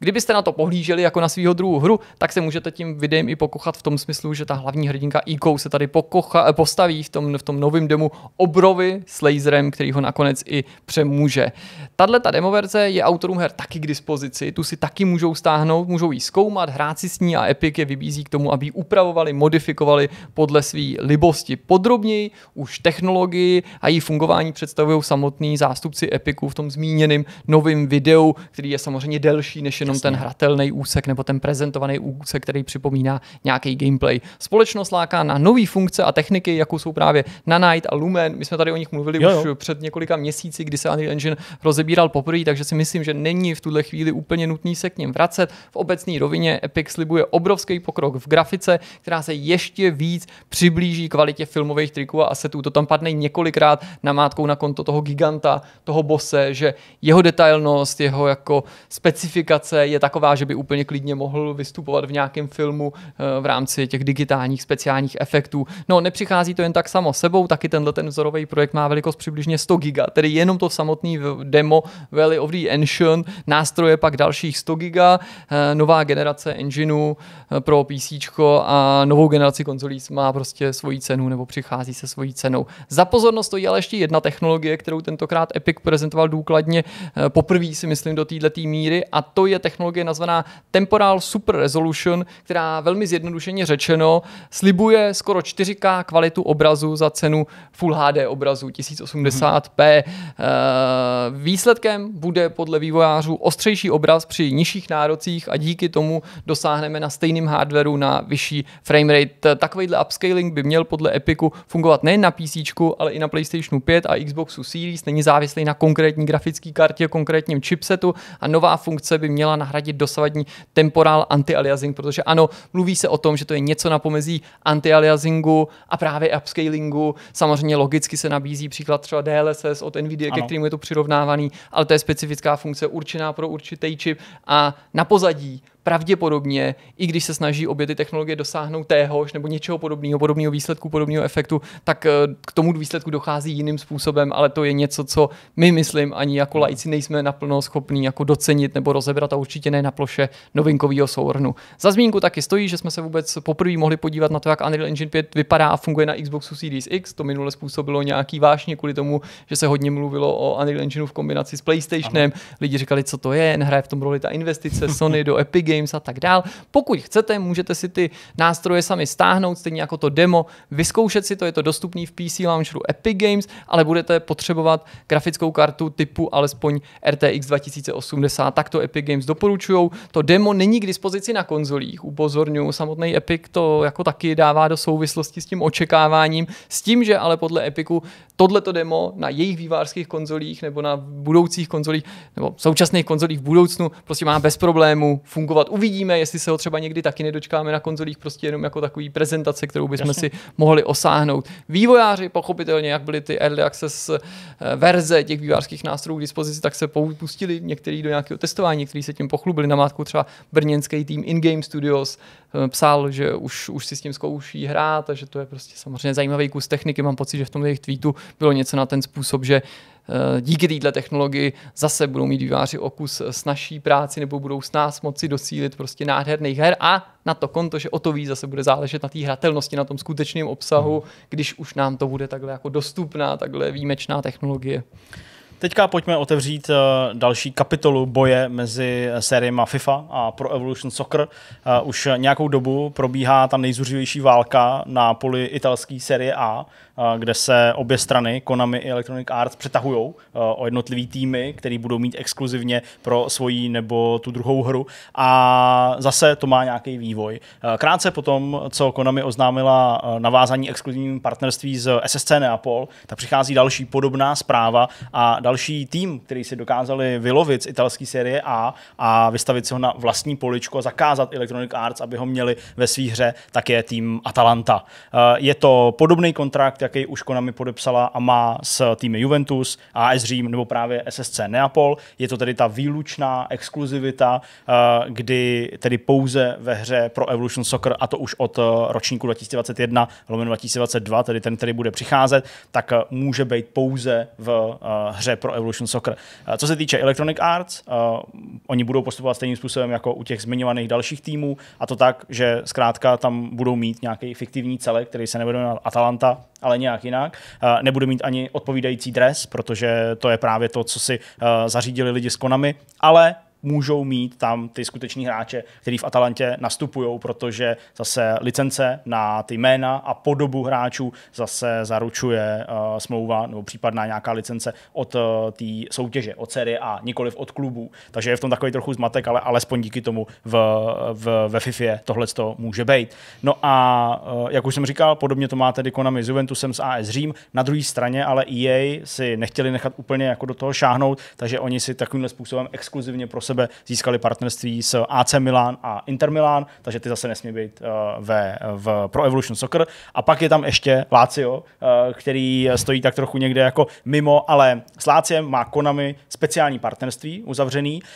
Kdybyste na to pohlíželi jako na svého druhou hru, tak se můžete tím videem i pokochat v tom smyslu, že ta hlavní hrdinka Iko se tady pokocha, eh, postaví v tom, v tom novém demu obrovy s laserem, který ho nakonec i přemůže. Tahle ta demoverze je autorům her taky k dispozici, tu si taky můžou stáhnout, můžou ji zkoumat, hrát si s ní a Epic je vybízí k tomu, aby ji upravovali, modifikovali podle své libosti. Podrobněji už technologii a její fungování představují samotný zástupci Epiku v tom zmíněném novém videu, který je samozřejmě delší než jen jenom ten hratelný úsek nebo ten prezentovaný úsek, který připomíná nějaký gameplay. Společnost láká na nové funkce a techniky, jako jsou právě Nanite a Lumen. My jsme tady o nich mluvili jo, jo. už před několika měsíci, kdy se Unreal Engine rozebíral poprvé, takže si myslím, že není v tuhle chvíli úplně nutný se k něm vracet. V obecné rovině Epic slibuje obrovský pokrok v grafice, která se ještě víc přiblíží kvalitě filmových triků a asetů. To tam padne několikrát namátkou na konto toho giganta, toho bose, že jeho detailnost, jeho jako specifikace situace je taková, že by úplně klidně mohl vystupovat v nějakém filmu eh, v rámci těch digitálních speciálních efektů. No, nepřichází to jen tak samo sebou, taky tenhle ten vzorový projekt má velikost přibližně 100 giga, tedy jenom to samotný demo Valley of the Ancient, nástroje pak dalších 100 giga, eh, nová generace engineu eh, pro PC a novou generaci konzolí má prostě svoji cenu nebo přichází se svojí cenou. Za pozornost stojí ale ještě jedna technologie, kterou tentokrát Epic prezentoval důkladně poprvé si myslím do této míry a to je technologie nazvaná Temporal Super Resolution, která velmi zjednodušeně řečeno slibuje skoro 4K kvalitu obrazu za cenu Full HD obrazu 1080p. Eh, výsledkem bude podle vývojářů ostřejší obraz při nižších nárocích a díky tomu dosáhneme na stejným hardwareu na vyšší frame rate. Eh, Takovýhle upscaling by měl podle Epiku fungovat nejen na PC, ale i na PlayStationu 5 a Xboxu Series. Není závislý na konkrétní grafické kartě, konkrétním chipsetu a nová funkce by měla nahradit dosavadní temporál antialiasing, protože ano, mluví se o tom, že to je něco na pomezí antialiasingu a právě upscalingu. Samozřejmě logicky se nabízí příklad třeba DLSS od NVIDIA, ano. ke kterému je to přirovnávaný, ale to je specifická funkce určená pro určitý čip a na pozadí pravděpodobně, i když se snaží obě ty technologie dosáhnout téhož nebo něčeho podobného, podobného výsledku, podobného efektu, tak eh, k tomu výsledku dochází jiným způsobem, ale to je něco, co my myslím ani jako hmm. lajci nejsme naplno schopní jako docenit nebo rozebrat a určitě ne na ploše novinkového souhrnu. Za zmínku taky stojí, že jsme se vůbec poprvé mohli podívat na to, jak Unreal Engine 5 vypadá a funguje na Xboxu Series X. To minule způsobilo nějaký vášně kvůli tomu, že se hodně mluvilo o Unreal Engineu v kombinaci s PlayStationem. Ano. Lidi říkali, co to je, hraje v tom roli ta investice Sony do Epic Games Games a tak dál. Pokud chcete, můžete si ty nástroje sami stáhnout, stejně jako to demo, vyzkoušet si to, je to dostupný v PC launcheru Epic Games, ale budete potřebovat grafickou kartu typu alespoň RTX 2080, tak to Epic Games doporučují. To demo není k dispozici na konzolích, upozorňuji, samotný Epic to jako taky dává do souvislosti s tím očekáváním, s tím, že ale podle Epiku tohleto demo na jejich vývářských konzolích nebo na budoucích konzolích nebo současných konzolích v budoucnu prostě má bez problémů fungovat fungovat. Uvidíme, jestli se ho třeba někdy taky nedočkáme na konzolích, prostě jenom jako takový prezentace, kterou bychom Jasně. si mohli osáhnout. Vývojáři, pochopitelně, jak byly ty early access eh, verze těch vývojářských nástrojů k dispozici, tak se pustili některý do nějakého testování, který se tím pochlubili. Na mátku třeba brněnský tým In-Game Studios eh, psal, že už, už si s tím zkouší hrát, že to je prostě samozřejmě zajímavý kus techniky. Mám pocit, že v tom jejich tweetu bylo něco na ten způsob, že Eh, díky této technologii zase budou mít výváři okus eh, s naší práci nebo budou s nás moci docílit prostě nádherných her a na to konto, že o to víc zase bude záležet na té hratelnosti, na tom skutečném obsahu, hmm. když už nám to bude takhle jako dostupná, takhle výjimečná technologie. Teďka pojďme otevřít eh, další kapitolu boje mezi sériema FIFA a Pro Evolution Soccer. už nějakou dobu probíhá ta nejzuřivější válka na poli italské série A, kde se obě strany, Konami i Electronic Arts, přetahují o jednotlivý týmy, který budou mít exkluzivně pro svoji nebo tu druhou hru. A zase to má nějaký vývoj. Krátce potom, co Konami oznámila navázání exkluzivním partnerství z SSC Neapol, tak přichází další podobná zpráva a další tým, který si dokázali vylovit z italské série A a vystavit si ho na vlastní poličku a zakázat Electronic Arts, aby ho měli ve své hře, tak je tým Atalanta. Je to podobný kontrakt, jaký už Konami podepsala a má s týmy Juventus, AS Řím nebo právě SSC Neapol. Je to tedy ta výlučná exkluzivita, eh, kdy tedy pouze ve hře pro Evolution Soccer, a to už od eh, ročníku 2021, lomeno 2022, tedy ten, který bude přicházet, tak eh, může být pouze v hře pro Evolution Soccer. Co se týče Electronic Arts, oni budou postupovat stejným způsobem jako u těch zmiňovaných dalších týmů, a to tak, že zkrátka tam budou mít nějaký fiktivní celek, který se nebude jmenovat Atalanta, ale nějak jinak. Eh, Nebude mít ani odpovídající dres, protože to je právě to, co si eh, zařídili lidi s Konami, ale můžou mít tam ty skuteční hráče, kteří v Atalantě nastupují, protože zase licence na ty jména a podobu hráčů zase zaručuje uh, smlouva nebo případná nějaká licence od uh, té soutěže, od série A, nikoliv od klubů. Takže je v tom takový trochu zmatek, ale alespoň díky tomu v, v, ve FIFA tohle to může být. No a uh, jak už jsem říkal, podobně to má tedy Konami s Juventusem s AS Řím. Na druhé straně ale EA si nechtěli nechat úplně jako do toho šáhnout, takže oni si takovýmhle způsobem exkluzivně pro sebe získali partnerství s AC Milan a Inter Milan, takže ty zase nesmí být uh, ve, v Pro Evolution Soccer. A pak je tam ještě Lazio, uh, který stojí tak trochu někde jako mimo, ale s Láciem má Konami speciální partnerství uzavřený, uh,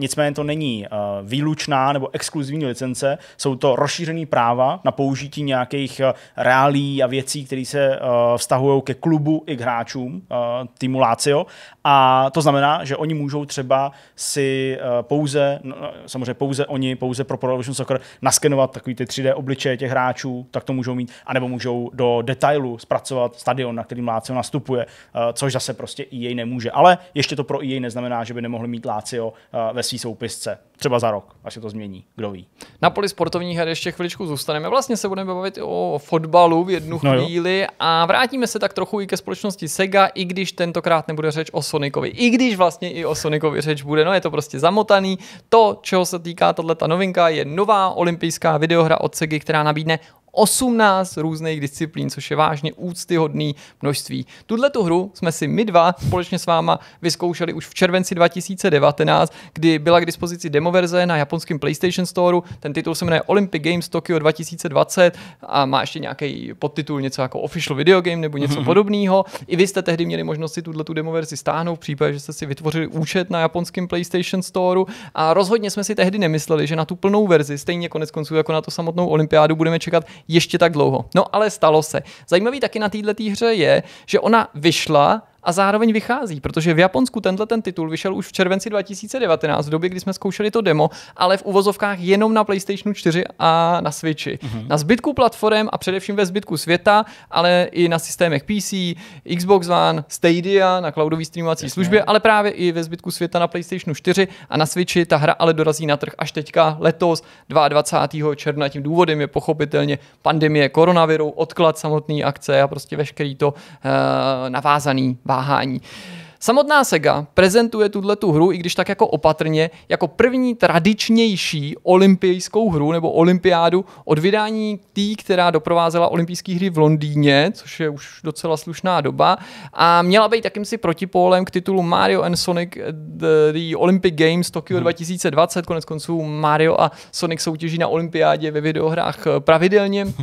nicméně to není uh, výlučná nebo exkluzivní licence, jsou to rozšířený práva na použití nějakých reálí a věcí, které se uh, vztahují ke klubu i k hráčům uh, týmu Lazio a to znamená, že oni můžou třeba si Eh, pouze, no, samozřejmě pouze oni, pouze pro Prolution Soccer, naskenovat takový ty 3D obličeje těch hráčů, tak to můžou mít, anebo můžou do detailu zpracovat stadion, na kterým Lazio nastupuje, eh, což zase prostě EA nemůže. Ale ještě to pro EA neznamená, že by nemohli mít Lazio eh, ve své soupisce. Třeba za rok, až se to změní, kdo ví. Na poli sportovních her ještě chviličku zůstaneme. Vlastně se budeme bavit o fotbalu v jednu no chvíli jo. a vrátíme se tak trochu i ke společnosti Sega, i když tentokrát nebude řeč o Sonicovi. I když vlastně i o Sonicovi řeč bude, no je to prostě zamotaný. To, čeho se týká tato novinka, je nová olympijská videohra od Segi, která nabídne 18 různých disciplín, což je vážně úctyhodný množství. Tuhle tu hru jsme si my dva společně s váma vyzkoušeli už v červenci 2019, kdy byla k dispozici demoverze na japonském PlayStation Storeu. Ten titul se jmenuje Olympic Games Tokyo 2020 a má ještě nějaký podtitul, něco jako Official Video Game nebo něco mhm. podobného. I vy jste tehdy měli možnost si tuhle tu demoverzi stáhnout, v případě, že jste si vytvořili účet na japonském PlayStation Storeu a rozhodně jsme si tehdy nemysleli, že na tu plnou verzi, stejně konec konců jako na to samotnou olympiádu, budeme čekat ještě tak dlouho. No ale stalo se. Zajímavý taky na této hře je, že ona vyšla a zároveň vychází, protože v Japonsku tenhle ten titul vyšel už v červenci 2019, v době, kdy jsme zkoušeli to demo, ale v uvozovkách jenom na PlayStation 4 a na Switchi. Mm-hmm. Na zbytku platform a především ve zbytku světa, ale i na systémech PC, Xbox One, Stadia, na cloudové streamovací Jasně. službě, ale právě i ve zbytku světa na PlayStation 4 a na Switchi. Ta hra ale dorazí na trh až teďka letos 22. června. Tím důvodem je pochopitelně pandemie koronaviru, odklad samotné akce a prostě veškerý to uh, navázaný váhání. Samotná Sega prezentuje tuhle tu hru, i když tak jako opatrně, jako první tradičnější olympijskou hru nebo olympiádu od vydání tý, která doprovázela olympijské hry v Londýně, což je už docela slušná doba, a měla být jakýmsi protipólem k titulu Mario and Sonic The Olympic Games Tokyo 2020, hmm. konec konců Mario a Sonic soutěží na olympiádě ve videohrách pravidelně.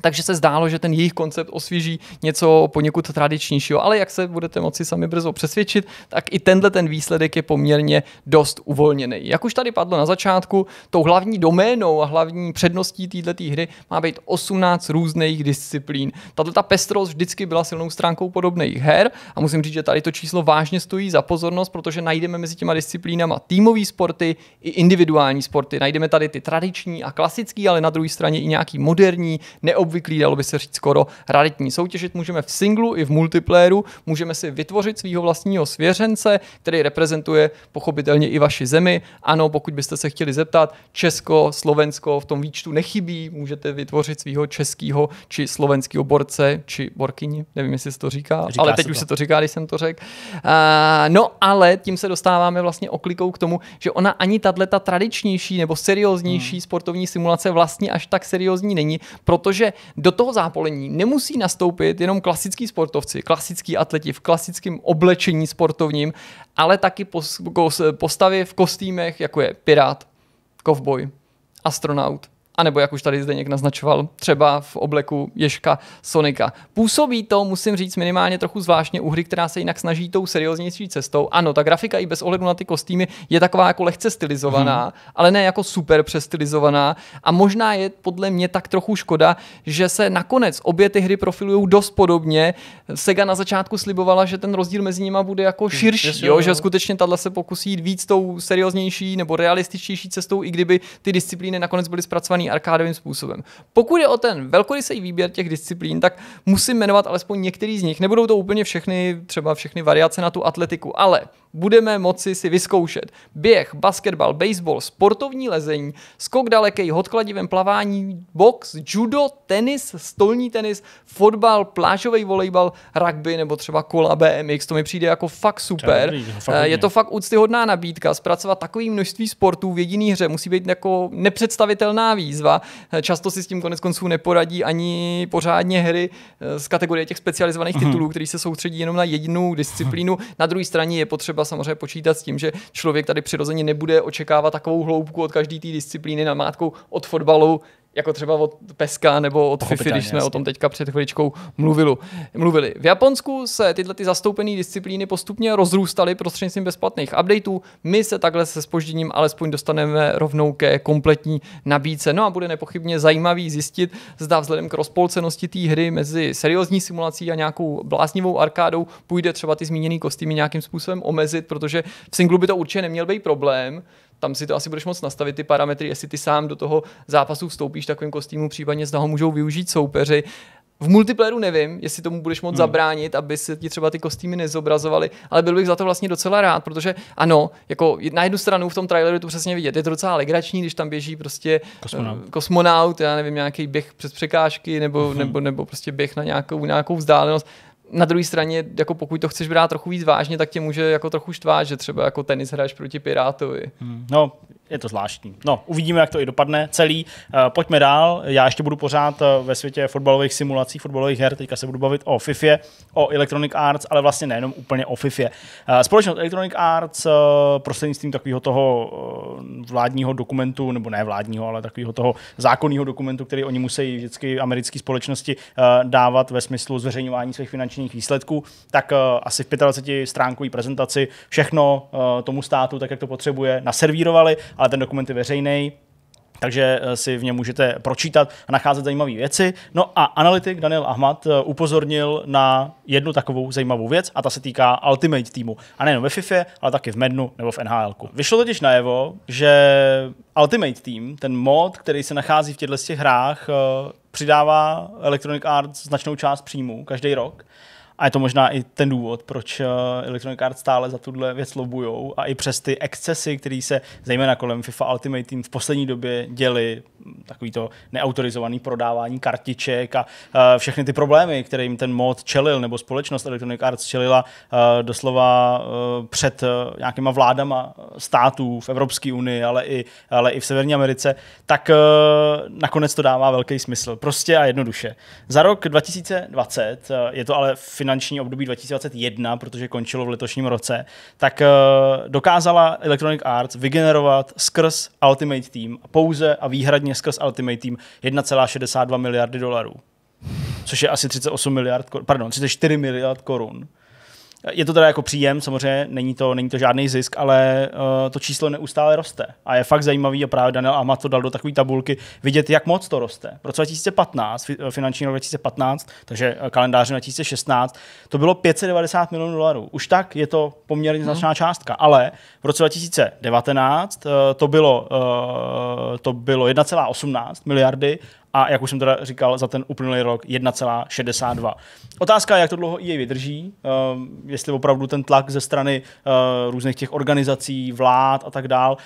Takže se zdálo, že ten jejich koncept osvěží něco poněkud tradičnějšího, ale jak se budete moci sami brzo přesvědčit, tak i tenhle ten výsledek je poměrně dost uvolněný. Jak už tady padlo na začátku, tou hlavní doménou a hlavní předností této hry má být 18 různých disciplín. Tato ta pestrost vždycky byla silnou stránkou podobných her a musím říct, že tady to číslo vážně stojí za pozornost, protože najdeme mezi těma disciplínama týmové sporty i individuální sporty. Najdeme tady ty tradiční a klasické, ale na druhé straně i nějaký moderní, neob neobvyklý, dalo by se říct skoro raritní. Soutěžit můžeme v singlu i v multiplayeru, můžeme si vytvořit svého vlastního svěřence, který reprezentuje pochopitelně i vaši zemi. Ano, pokud byste se chtěli zeptat, Česko, Slovensko v tom výčtu nechybí, můžete vytvořit svého českého či slovenského borce či borkyni, nevím, jestli se to říká, říká ale teď se už to. se to říká, když jsem to řekl. Uh, no ale tím se dostáváme vlastně oklikou k tomu, že ona ani tahle ta tradičnější nebo serióznější hmm. sportovní simulace vlastně až tak seriózní není, protože do toho zápolení nemusí nastoupit jenom klasický sportovci, klasický atleti v klasickém oblečení sportovním, ale taky postavy v kostýmech, jako je pirát, kovboj, astronaut, anebo jak už tady zde někdo naznačoval, třeba v obleku ješka Sonika. Působí to, musím říct, minimálně trochu zvláštně u hry, která se jinak snaží tou serióznější cestou. Ano, ta grafika i bez ohledu na ty kostýmy je taková jako lehce stylizovaná, hmm. ale ne jako super přestylizovaná. A možná je podle mě tak trochu škoda, že se nakonec obě ty hry profilují dost podobně. Sega na začátku slibovala, že ten rozdíl mezi nimi bude jako hm, širší, jo, no. že skutečně tahle se pokusí jít víc tou serióznější nebo realističtější cestou, i kdyby ty disciplíny nakonec byly zpracované arkádovým způsobem. Pokud je o ten velkorysý výběr těch disciplín, tak musím jmenovat alespoň některý z nich. Nebudou to úplně všechny, třeba všechny variace na tu atletiku, ale budeme moci si vyzkoušet běh, basketbal, baseball, sportovní lezení, skok daleký, hodkladivem plavání, box, judo, tenis, stolní tenis, fotbal, plážový volejbal, rugby nebo třeba kola BMX. To mi přijde jako fakt super. No, eh, je to fakt úctyhodná nabídka. Zpracovat takový množství sportů v jediný hře musí být jako nepředstavitelná výzva výzva. Často si s tím konec konců neporadí ani pořádně hry eh, z kategorie těch specializovaných mm-hmm. titulů, který se soustředí jenom na jednu disciplínu. Mhm. Na druhé straně je potřeba samozřejmě počítat s tím, že člověk tady přirozeně nebude očekávat takovou hloubku od každé té disciplíny na mátku od fotbalu jako třeba od Peska nebo od fifi, když jsme jasný. o tom teďka před chviličkou mluvili. mluvili. V Japonsku se tyhle ty zastoupené disciplíny postupně rozrůstaly prostřednictvím bezplatných updateů. My se takhle se spožděním alespoň dostaneme rovnou ke kompletní nabídce. No a bude nepochybně zajímavý zjistit, zda vzhledem k rozpolcenosti té hry mezi seriózní simulací a nějakou bláznivou arkádou půjde třeba ty zmíněné kostýmy nějakým způsobem omezit, protože v singlu by to určitě neměl být problém, tam si to asi budeš moc nastavit, ty parametry, jestli ty sám do toho zápasu vstoupíš takovým kostýmu, případně zda ho můžou využít soupeři. V multiplayeru nevím, jestli tomu budeš moc hmm. zabránit, aby se ti třeba ty kostýmy nezobrazovaly, ale byl bych za to vlastně docela rád, protože ano, jako na jednu stranu v tom traileru to přesně vidět, je to docela legrační, když tam běží prostě kosmonaut, eh, kosmonaut já nevím, nějaký běh přes překážky nebo, hmm. nebo, nebo prostě běh na nějakou, nějakou vzdálenost na druhé straně, jako pokud to chceš brát trochu víc vážně, tak tě může jako trochu štvát, že třeba jako tenis hraješ proti Pirátovi. Hmm. No, je to zvláštní. No, uvidíme, jak to i dopadne celý. Eh, pojďme dál. Já ještě budu pořád eh, ve světě fotbalových simulací, fotbalových her. Teďka se budu bavit o FIFA, o Electronic Arts, ale vlastně nejenom úplně o FIFA. Eh, společnost Electronic Arts prostřednictvím takového toho vládního dokumentu, nebo ne vládního, ale takového toho zákonného dokumentu, který oni musí vždycky americké společnosti dávat ve smyslu zveřejňování svých finančních výsledků, tak asi v 25 stránkové prezentaci všechno tomu státu, tak jak to potřebuje, naservírovali ale ten dokument je veřejný, takže eh, si v něm můžete pročítat a nacházet zajímavé věci. No a analytik Daniel Ahmad eh, upozornil na jednu takovou zajímavou věc a ta se týká Ultimate týmu. A nejen ve FIFA, ale taky v Mednu nebo v NHL. Vyšlo totiž najevo, že Ultimate Team, ten mod, který se nachází v těchto těch hrách, eh, přidává Electronic Arts značnou část příjmů každý rok. A je to možná i ten důvod, proč eh, Electronic Arts stále za tuhle věc lobujou a i přes ty excesy, které se zejména kolem FIFA Ultimate Team v poslední době děli, takový to neautorizovaný prodávání kartiček a eh, všechny ty problémy, které jim ten mod čelil, nebo společnost Electronic Arts čelila eh, doslova před nějakýma vládama států v Evropské unii, ale i, ale i v Severní Americe, tak nakonec to dává velký smysl. Prostě a jednoduše. Za rok 2020 je to ale finální finanční období 2021, protože končilo v letošním roce, tak eh, dokázala Electronic Arts vygenerovat skrz Ultimate Team, pouze a výhradně skrz Ultimate Team 1,62 miliardy dolarů což je asi 38 miliard, pardon, 34 miliard korun. Je to teda jako příjem, samozřejmě, není to, není to žádný zisk, ale uh, to číslo neustále roste. A je fakt zajímavý, a právě Daniel Amat to dal do takové tabulky, vidět, jak moc to roste. V roce 2015, eh, finanční rok 2015, takže eh, kalendář 2016, to bylo 590 milionů dolarů. Už tak je to poměrně mhm. značná částka, ale v roce 2019 uh, to bylo, uh, to bylo 1,18 miliardy a jak už jsem teda říkal, za ten uplynulý rok 1,62. Otázka je, jak to dlouho EA vydrží, uh, jestli opravdu ten tlak ze strany uh, různých těch organizací, vlád a tak dál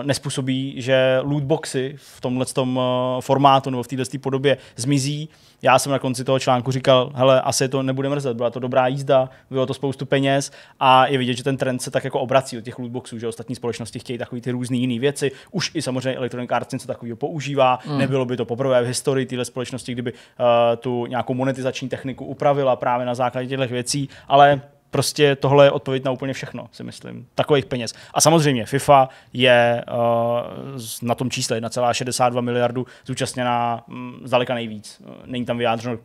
uh, nespůsobí, že lootboxy v tomhle tom, uh, formátu nebo v této podobě zmizí. Já jsem na konci toho článku říkal, hele, asi to nebude mrzet, byla to dobrá jízda, bylo to spoustu peněz a je vidět, že ten trend se tak jako obrací od těch lootboxů, že ostatní společnosti chtějí takové ty různé jiné věci. Už i samozřejmě Electronic Arts něco takového používá, mm. nebylo by to poprvé v historii téhle společnosti, kdyby uh, tu nějakou monetizační techniku upravila právě na základě těchto věcí, ale prostě tohle je odpověď na úplně všechno, si myslím, takových peněz. A samozřejmě FIFA je uh, na tom čísle 1,62 miliardu zúčastněná um, zdaleka nejvíc. Není tam vyjádřeno,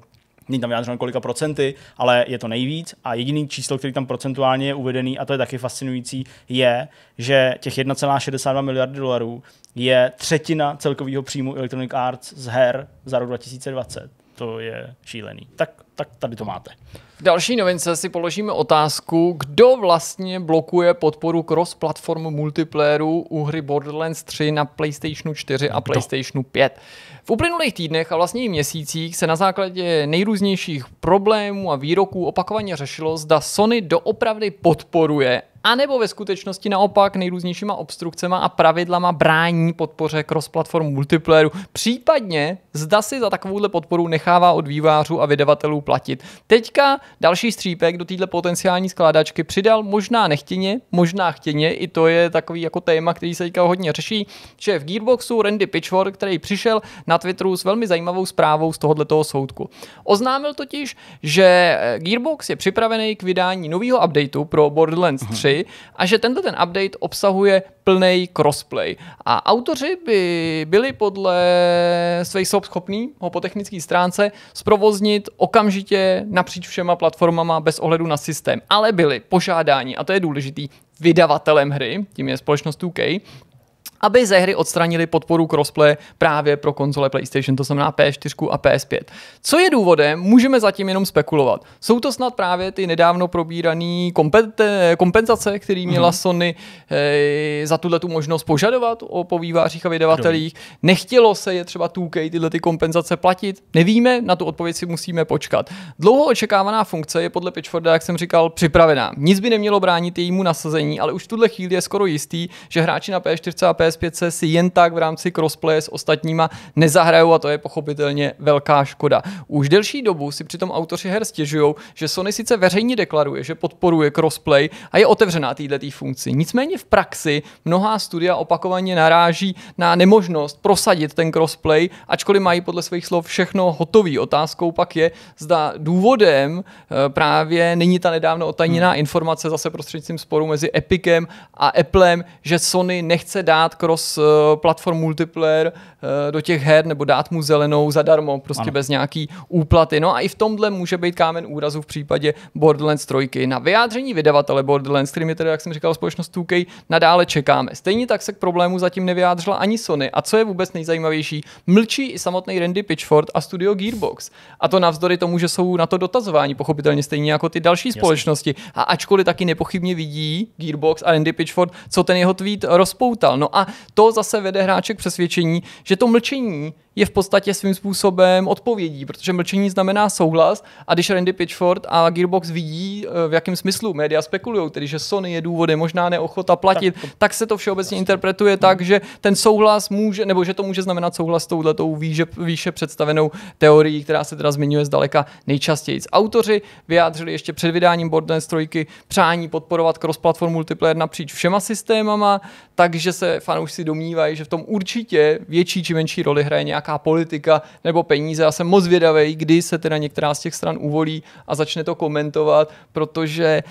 není tam vyjádřeno kolika procenty, ale je to nejvíc a jediný číslo, který tam procentuálně je uvedený, a to je taky fascinující, je, že těch 1,62 miliardy dolarů je třetina celkového příjmu Electronic Arts z her za rok 2020. To je šílený. Tak tak tady to máte. V další novince si položíme otázku, kdo vlastně blokuje podporu cross-platform multiplayeru u hry Borderlands 3 na PlayStationu 4 a PlayStationu 5. V uplynulých týdnech a vlastně i měsících se na základě nejrůznějších problémů a výroků opakovaně řešilo, zda Sony doopravdy podporuje anebo ve skutečnosti naopak nejrůznějšíma obstrukcemi a pravidlama brání podpoře cross-platform multiplayeru, případně zda si za takovouhle podporu nechává od vývářů a vydavatelů platit. Teďka další střípek do této potenciální skládačky přidal možná nechtěně, možná chtěně, i to je takový jako téma, který se teďka hodně řeší, že v Gearboxu Randy Pitchford, který přišel na Twitteru s velmi zajímavou zprávou z tohoto soudku. Oznámil totiž, že Gearbox je připravený k vydání nového updateu pro Borderlands 3 mhm. a že tento ten update obsahuje plný crossplay. A autoři by byli podle svých sob schopní ho po technické stránce zprovoznit okamžitě napříč všema platformama bez ohledu na systém. Ale byli požádáni, a to je důležitý, vydavatelem hry, tím je společnost 2K, aby ze hry odstranili podporu crossplay právě pro konzole PlayStation, to znamená PS4 a PS5. Co je důvodem, můžeme zatím jenom spekulovat. Jsou to snad právě ty nedávno probírané kompenzace, které měla mhm. Sony eh, za tuhle tu možnost požadovat o povývářích a vydavatelích. Nechtělo se je třeba 2K tyhle ty kompenzace platit? Nevíme, na tu odpověď si musíme počkat. Dlouho očekávaná funkce je podle Pitchforda, jak jsem říkal, připravená. Nic by nemělo bránit jejímu nasazení, ale už v tuhle chvíli je skoro jistý, že hráči na PS4 a PS PS5 si jen tak v rámci crossplay s ostatníma nezahrajou a to je pochopitelně velká škoda. Už delší dobu si přitom autoři her stěžují, že Sony sice veřejně deklaruje, že podporuje crossplay a je otevřená této funkci. Nicméně v praxi mnohá studia opakovaně naráží na nemožnost prosadit ten crossplay, ačkoliv mají podle svých slov všechno hotový. Otázkou pak je, zda důvodem eh, právě není ta nedávno otajněná hmm. informace zase prostřednictvím sporu mezi Epicem a Applem, že Sony nechce dát cross eh, platform multiplayer eh, do těch her nebo dát mu zelenou zadarmo, prostě ano. bez nějaký úplaty. No a i v tomhle může být kámen úrazu v případě Borderlands 3. Na vyjádření vydavatele Borderlands, který mi tedy, jak jsem říkal, společnost 2K, nadále čekáme. Stejně tak se k problému zatím nevyjádřila ani Sony. A co je vůbec nejzajímavější, mlčí i samotný Randy Pitchford a studio Gearbox. A to navzdory tomu, že jsou na to dotazováni, pochopitelně stejně jako ty další Jasně. společnosti. A ačkoliv taky nepochybně vidí Gearbox a Randy Pitchford, co ten jeho tweet rozpoutal. No a to zase vede hráče k přesvědčení, že to mlčení je v podstatě svým způsobem odpovědí, protože mlčení znamená souhlas a když Randy Pitchford a Gearbox vidí, eh, v jakém smyslu média spekulují, tedy že Sony je důvodem možná neochota platit, tak, tak se to všeobecně interpretuje jasný. Hmm. tak, že ten souhlas může, nebo že to může znamenat souhlas s touhletou výše, výše představenou teorií, která se teda zmiňuje zdaleka nejčastěji. Autoři vyjádřili ještě před vydáním Borderlands 3 přání podporovat cross-platform multiplayer napříč všema systémama, takže se fanoušci domnívají, že v tom určitě větší či menší roli hraje nějaká nějaká politika nebo peníze. Já jsem moc zvědavý, kdy se teda některá z těch stran uvolí a začne to komentovat, protože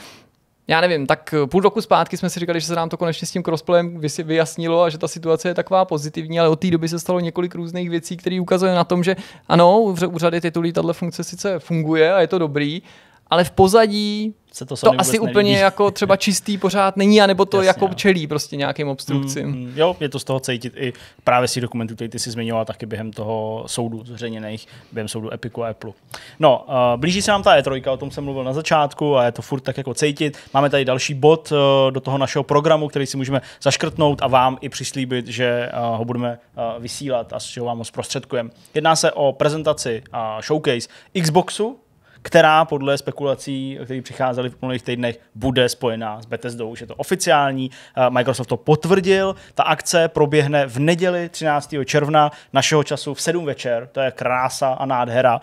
já nevím, tak půl roku zpátky jsme si říkali, že se nám to konečně s tím crossplayem vyjasnilo a že ta situace je taková pozitivní, ale od té doby se stalo několik různých věcí, které ukazují na tom, že ano, u řady titulí tato funkce sice funguje a je to dobrý, ale v pozadí se to, to asi úplně nevidí. jako třeba čistý pořád není, anebo to Jasně, jako no. čelí prostě nějakým obstrukcím. Mm, mm, jo, je to z toho cítit i právě si dokumentů, který ty si zmiňoval taky během toho soudu zřejmě během soudu Epiku a Apple. No, uh, blíží se nám ta E3, o tom jsem mluvil na začátku a je to furt tak jako cítit. Máme tady další bod uh, do toho našeho programu, který si můžeme zaškrtnout a vám i přislíbit, že uh, ho budeme uh, vysílat a s čeho vám ho zprostředkujeme. Jedná se o prezentaci a uh, showcase Xboxu, která podle spekulací, které přicházely v minulých týdnech, bude spojená s Bethesdou. Už je to oficiální, eh, Microsoft to potvrdil. Ta akce proběhne v neděli 13. června našeho času v 7 večer. To je krása a nádhera.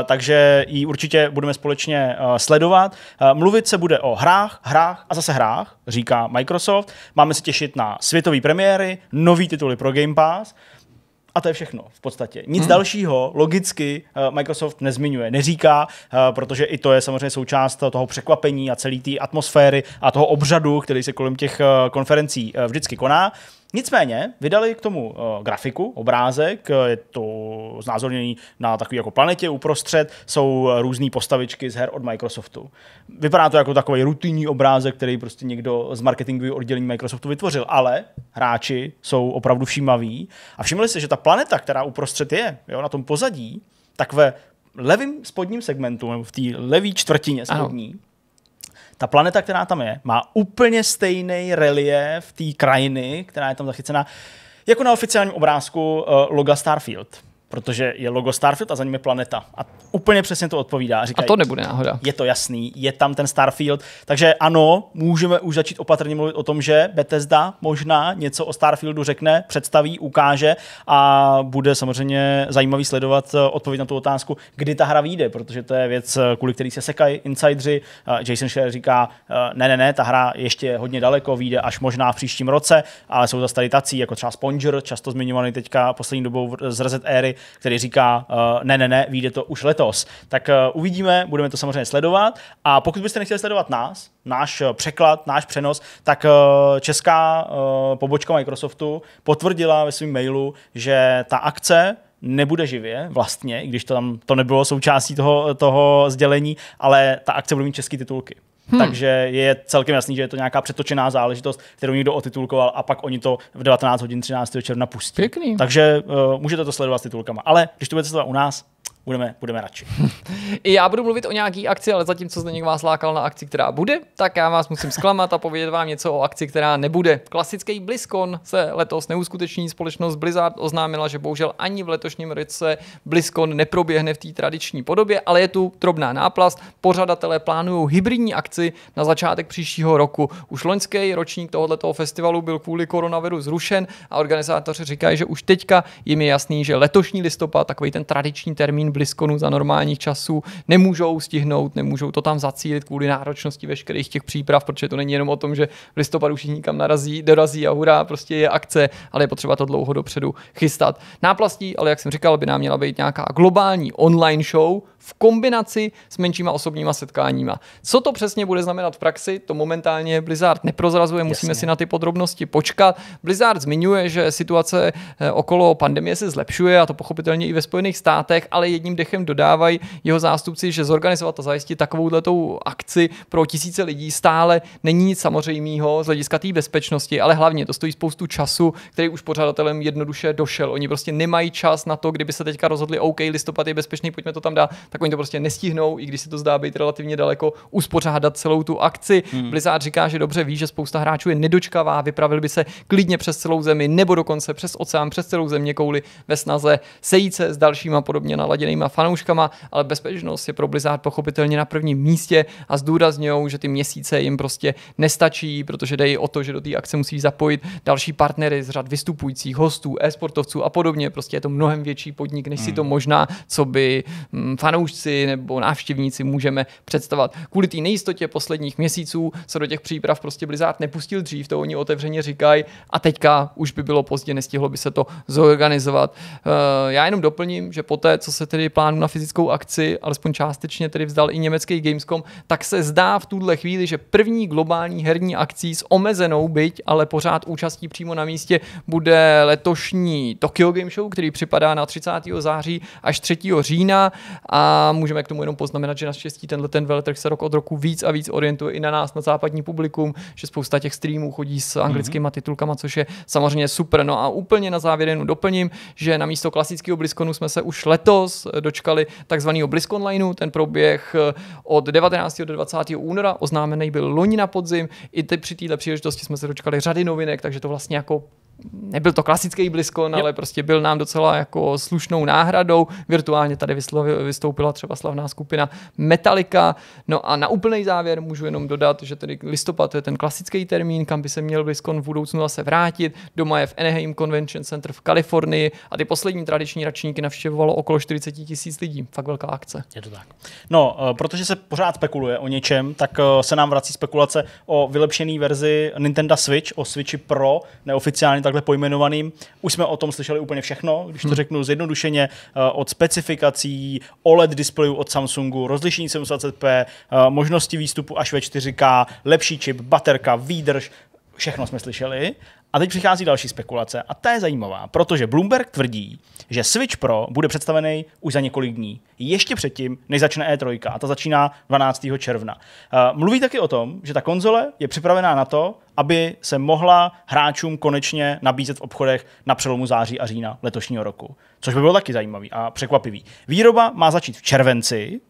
Eh, takže ji určitě budeme společně eh, sledovat. Mluvit se bude o hrách, hrách a zase hrách, říká Microsoft. Máme se těšit na světové premiéry, nový tituly pro Game Pass. A to je všechno v podstatě. Nic hmm. dalšího logicky eh, Microsoft nezmiňuje, neříká, eh, protože i to je samozřejmě součást toho překvapení a celé té atmosféry a toho obřadu, který se kolem těch eh, konferencí vždycky koná. Nicméně vydali k tomu uh, grafiku, obrázek, eh, je to znázornění na takový jako planetě uprostřed, jsou různé postavičky z her od Microsoftu. Vypadá to jako takový rutinní obrázek, který prostě někdo z marketingového oddělení Microsoftu vytvořil, ale hráči jsou opravdu všímaví a všimli si, že ta planeta, která uprostřed je, jo, na tom pozadí, tak ve levém spodním segmentu, nebo v té levé čtvrtině spodní, ano ta planeta, která tam je, má úplně stejný relief té krajiny, která je tam zachycená, jako na oficiálním obrázku uh, loga Starfield protože je logo Starfield a za ním je planeta. A úplně přesně to odpovídá. Říkají, a to nebude náhoda. Je to jasný, je tam ten Starfield. Takže ano, můžeme už začít opatrně mluvit o tom, že Bethesda možná něco o Starfieldu řekne, představí, ukáže a bude samozřejmě zajímavý sledovat eh, odpověď na tu otázku, kdy ta hra vyjde, protože to je věc, eh, kvůli který se sekají insidři. Eh, Jason Scher říká, ne, ne, ne, ta hra ještě je hodně daleko, vyjde až možná v příštím roce, ale jsou zase tady tací, jako třeba Sponger, často zmiňovaný teďka poslední dobou z Reset éry, který říká, uh, ne, ne, ne, vyjde to už letos. Tak uh, uvidíme, budeme to samozřejmě sledovat. A pokud byste nechtěli sledovat nás, náš eh, překlad, náš přenos, tak uh, česká uh, pobočka Microsoftu potvrdila ve svém mailu, že ta akce nebude živě vlastně, i když to tam to nebylo součástí toho, toho sdělení, ale ta akce bude mít české titulky. Hmm. Takže je celkem jasný, že je to nějaká přetočená záležitost, kterou někdo otitulkoval a pak oni to v 19 hodin 13. června pustí. Pěkný. Takže uh, můžete to sledovat s titulkama. Ale když to budete sledovat u nás, budeme, budeme radši. I já budu mluvit o nějaký akci, ale zatímco z vás lákal na akci, která bude, tak já vás musím zklamat a povědět vám něco o akci, která nebude. Klasický BlizzCon se letos neuskuteční. Společnost Blizzard oznámila, že bohužel ani v letošním roce BlizzCon neproběhne v té tradiční podobě, ale je tu drobná náplast. Pořadatelé plánují hybridní akci na začátek příštího roku. Už loňský ročník tohoto festivalu byl kvůli koronaviru zrušen a organizátoři říkají, že už teďka jim je jasný, že letošní listopad, takový ten tradiční termín, BlizzConu za normálních časů nemůžou stihnout, nemůžou to tam zacílit kvůli náročnosti veškerých těch příprav, protože to není jenom o tom, že v listopadu všichni nikam narazí, dorazí a hurá, prostě je akce, ale je potřeba to dlouho dopředu chystat. Náplastí, ale jak jsem říkal, by nám měla být nějaká globální online show, v kombinaci s menšíma osobníma setkáníma. Co to přesně bude znamenat v praxi, to momentálně Blizzard neprozrazuje, musíme Jasně. si na ty podrobnosti počkat. Blizzard zmiňuje, že situace eh, okolo pandemie se zlepšuje a to pochopitelně i ve Spojených státech, ale jedním dechem dodávají jeho zástupci, že zorganizovat a zajistit takovouhletou akci pro tisíce lidí stále není nic samozřejmého z hlediska té bezpečnosti, ale hlavně to stojí spoustu času, který už pořadatelem jednoduše došel. Oni prostě nemají čas na to, kdyby se teďka rozhodli, OK, listopad je bezpečný, pojďme to tam dát, tak oni to prostě nestihnou, i když se to zdá být relativně daleko, uspořádat celou tu akci. Hmm. Blizzard říká, že dobře ví, že spousta hráčů je nedočkavá, Vypravil by se klidně přes celou zemi nebo dokonce přes oceán, přes celou země kouli ve snaze sejít se s dalšíma podobně naladěnýma fanouškama, ale bezpečnost je pro Blizzard pochopitelně na prvním místě a zdůrazňují, že ty měsíce jim prostě nestačí, protože dejí o to, že do té akce musí zapojit další partnery z řad vystupujících hostů, e-sportovců a podobně. Prostě je to mnohem větší podnik, než hmm. si to možná, co by mm, fanoušci fanoušci nebo návštěvníci můžeme představovat. Kvůli té nejistotě posledních měsíců se do těch příprav prostě Blizzard nepustil dřív, to oni otevřeně říkají a teďka už by bylo pozdě, nestihlo by se to zorganizovat. Eh, já jenom doplním, že poté, co se tedy plánu na fyzickou akci, alespoň částečně tedy vzdal i německý Gamescom, tak se zdá v tuhle chvíli, že první globální herní akcí s omezenou, byť ale pořád účastí přímo na místě, bude letošní Tokyo Game Show, který připadá na 30. září až 3. října a můžeme k tomu jenom poznamenat, že naštěstí tenhle ten veletrh se rok od roku víc a víc orientuje i na nás, na západní publikum, že spousta těch streamů chodí s mhm. anglickýma mm-hmm. titulkama, což je samozřejmě super. No a úplně na závěr jenom doplním, že na místo klasického Bliskonu jsme se už letos dočkali takzvaného Bliskonlineu. Ten proběh eh, od 19. do 20. února, oznámený byl loni na podzim. I te, při této příležitosti jsme se dočkali řady novinek, takže to vlastně jako nebyl to klasický bliskon, ale prostě byl nám docela jako slušnou náhradou. Virtuálně tady vystoupila třeba slavná skupina Metallica. No a na úplný závěr můžu jenom dodat, že tedy listopad je ten klasický termín, kam by se měl bliskon v budoucnu zase vrátit. Doma je v Anaheim Convention Center v Kalifornii a ty poslední tradiční ročníky navštěvovalo okolo 40 tisíc lidí. Fakt velká akce. Je to tak. No, eh, protože se pořád spekuluje o něčem, tak eh, se nám vrací spekulace o vylepšené verzi Nintendo Switch, o Switchi Pro, neoficiálně takhle pojmenovaným. Už jsme o tom slyšeli úplně všechno, když to hmm. řeknu zjednodušeně, eh, od specifikací, OLED displejů od Samsungu, rozlišení 720p, eh, možnosti výstupu až ve 4K, lepší čip, baterka, výdrž, všechno jsme slyšeli. A teď přichází další spekulace a ta je zajímavá, protože Bloomberg tvrdí, že Switch Pro bude představený už za několik dní, ještě předtím, než začne E3 a ta začíná 12. června. Eh, mluví taky o tom, že ta konzole je připravená na to, aby se mohla hráčům konečně nabízet v obchodech na přelomu září a října letošního roku. Což by bylo taky zajímavý a překvapivý. Výroba má začít v červenci,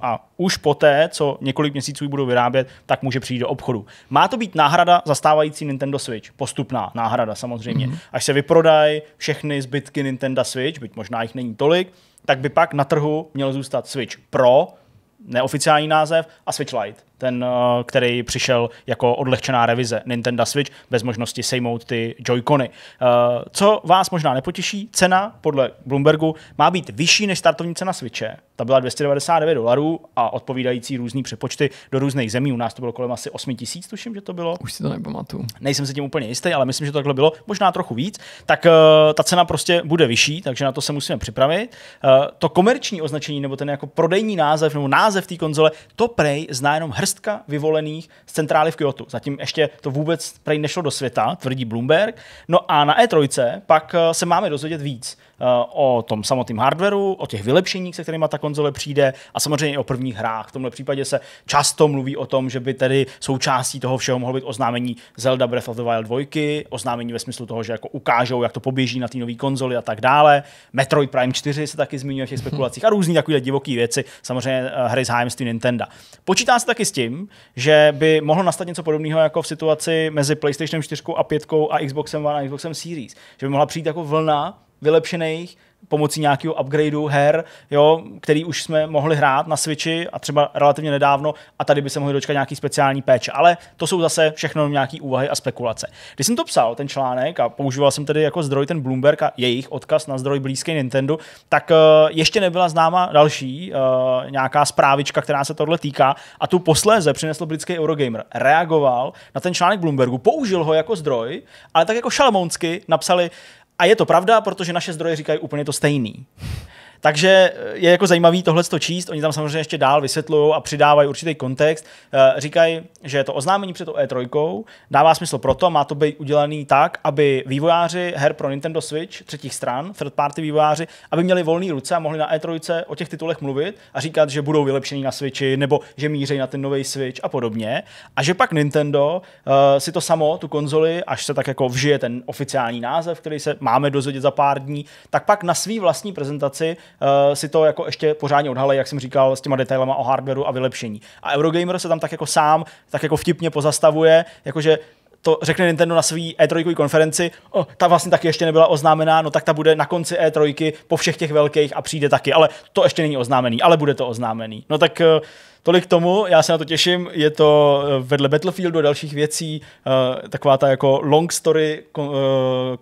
a už poté, co několik měsíců ji budou vyrábět, tak může přijít do obchodu. Má to být náhrada za stávající Nintendo Switch, postupná náhrada samozřejmě. Mm-hmm. Až se vyprodají všechny zbytky Nintendo Switch, byť možná jich není tolik, tak by pak na trhu měl zůstat Switch Pro, neoficiální název, a Switch Lite ten, eh, který přišel jako odlehčená revize Nintendo Switch bez možnosti sejmout ty Joy-Cony. Eh, co vás možná nepotěší, cena podle Bloombergu má být vyšší než startovní cena Switche. Ta byla 299 dolarů a odpovídající různý přepočty do různých zemí. U nás to bylo kolem asi 8 tisíc, tuším, že to bylo. Už si to nepamatuju. Nejsem si tím úplně jistý, ale myslím, že to takhle bylo, možná trochu víc. Tak eh, ta cena prostě bude vyšší, takže na to se musíme připravit. To komerční označení nebo ten jako prodejní název nebo název té konzole, to prej zná jenom hrst šestka vyvolených z centrály v Kyoto. Zatím ještě to vůbec prej nešlo do světa, tvrdí Bloomberg. No a na E3 pak eh, se máme dozvědět víc. Eh, o tom samotném hardwareu, o těch vylepšeních, se kterými ta konzole přijde a samozřejmě i o prvních hrách. V tomhle případě se často mluví o tom, že by tedy součástí toho všeho mohlo být oznámení Zelda Breath of the Wild 2, oznámení ve smyslu toho, že jako ukážou, jak to poběží na té nové konzoli a tak dále. Metroid Prime 4 se taky zmiňuje v těch spekulacích a různé takové divoké věci, samozřejmě eh, hry z HMS Nintendo. Počítá se taky s tím, že by mohlo nastat něco podobného jako v situaci mezi PlayStation 4 a 5 a Xboxem One a Xboxem Series, že by mohla přijít jako vlna vylepšených pomocí nějakého upgradeu her, jo, který už jsme mohli hrát na Switchi a třeba relativně nedávno a tady by se mohli dočkat nějaký speciální péče. Ale to jsou zase všechno nějaké úvahy a spekulace. Když jsem to psal, ten článek, a používal jsem tedy jako zdroj ten Bloomberg a jejich odkaz na zdroj blízký Nintendo, tak uh, ještě nebyla známa další uh, nějaká zprávička, která se tohle týká a tu posléze přinesl britský Eurogamer. Reagoval na ten článek Bloombergu, použil ho jako zdroj, ale tak jako šalmonsky napsali, a je to pravda, protože naše zdroje říkají úplně to stejný. Takže eh, je jako zajímavý tohle to číst, oni tam samozřejmě ještě dál vysvětlují a přidávají určitý kontext. Eh, říkají, že je to oznámení před e tou E3 dává smysl proto, má to být udělaný tak, aby vývojáři her pro Nintendo Switch třetích stran, third party vývojáři, aby měli volné ruce a mohli na E3 o těch titulech mluvit a říkat, že budou vylepšení na Switchi nebo že míří na ten nový Switch a podobně. A že pak Nintendo uh, si to samo, tu konzoli, až se tak jako vžije ten oficiální název, který se máme dozvědět za pár dní, tak pak na svý vlastní prezentaci Eh, si to jako ještě pořádně odhalí, jak jsem říkal, s těma detailama o hardwareu a vylepšení. A Eurogamer se tam tak jako sám, tak jako vtipně pozastavuje, jakože to řekne Nintendo na své E3 konferenci, o, ta vlastně taky ještě nebyla oznámená, no tak ta bude na konci E3 po všech těch velkých a přijde taky, ale to ještě není oznámený, ale bude to oznámený. No tak uh, tolik tomu, já se na to těším, je to eh, vedle Battlefieldu a dalších věcí eh, taková ta jako long story, eh,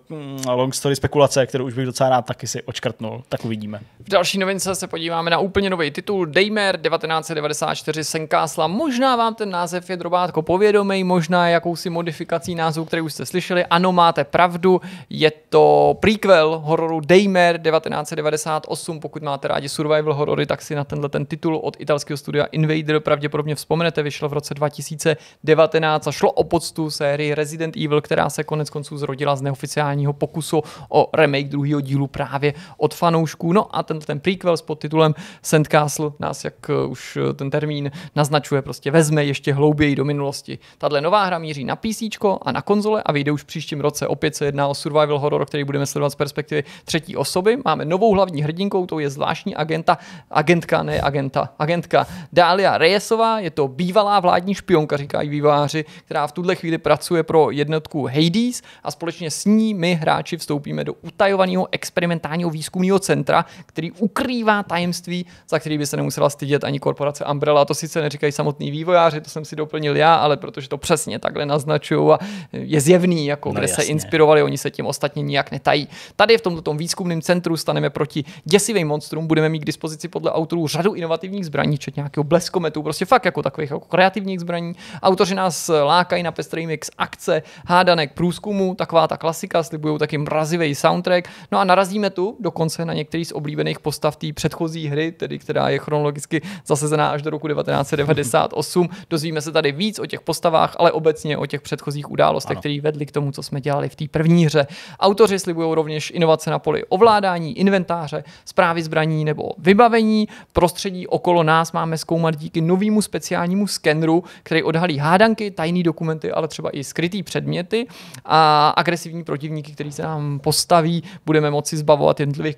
mm, long story spekulace, kterou už bych docela rád taky si očkrtnul, tak uvidíme. V další novince se podíváme na úplně nový titul Daymare 1994 Senkásla. Možná vám ten název je drobátko povědomý, možná jakousi modifikací názvu, který už jste slyšeli. Ano, máte pravdu, je to prequel hororu Daymare 1998, pokud máte rádi survival horory, tak si na tenhle ten titul od italského studia Invi Vader pravděpodobně vzpomenete, vyšlo v roce 2019 a šlo o poctu sérii Resident Evil, která se konec konců zrodila z neoficiálního pokusu o remake druhého dílu právě od fanoušků. No a ten, ten prequel s podtitulem Sandcastle nás, jak eh, už eh, ten termín naznačuje, prostě vezme ještě hlouběji do minulosti. Tahle nová hra míří na PC a na konzole a vyjde už v příštím roce. Opět se jedná o survival horror, který budeme sledovat z perspektivy třetí osoby. Máme novou hlavní hrdinkou, to je zvláštní agenta, agentka, ne agenta, agentka. Dále Natalia Rejesová, je to bývalá vládní špionka, říkají výváři, která v tuhle chvíli pracuje pro jednotku Hades a společně s ní my hráči vstoupíme do utajovaného experimentálního výzkumného centra, který ukrývá tajemství, za který by se nemusela stydět ani korporace Umbrella. To sice neříkají samotný vývojáři, to jsem si doplnil já, ale protože to přesně takhle naznačují a je zjevný, jako no, kde jasně. se inspirovali, oni se tím ostatně nijak netají. Tady v tomto výzkumném centru staneme proti děsivým monstrům, budeme mít k dispozici podle autorů řadu inovativních zbraní, včetně nějakého blesku kometů, prostě fakt jako takových jako kreativních zbraní. Autoři nás eh, lákají na pestrý mix akce, hádanek, průzkumu, taková ta klasika, slibují taky mrazivý soundtrack. No a narazíme tu dokonce na některý z oblíbených postav té předchozí hry, tedy která je chronologicky zasezená až do roku 1998. Dozvíme se tady víc o těch postavách, ale obecně o těch předchozích událostech, které vedly k tomu, co jsme dělali v té první hře. Autoři slibují rovněž inovace na poli ovládání, inventáře, zprávy zbraní nebo vybavení. Prostředí okolo nás máme zkoumat poznat díky novému speciálnímu skenru, který odhalí hádanky, tajné dokumenty, ale třeba i skryté předměty a agresivní protivníky, který se nám postaví, budeme moci zbavovat jednotlivých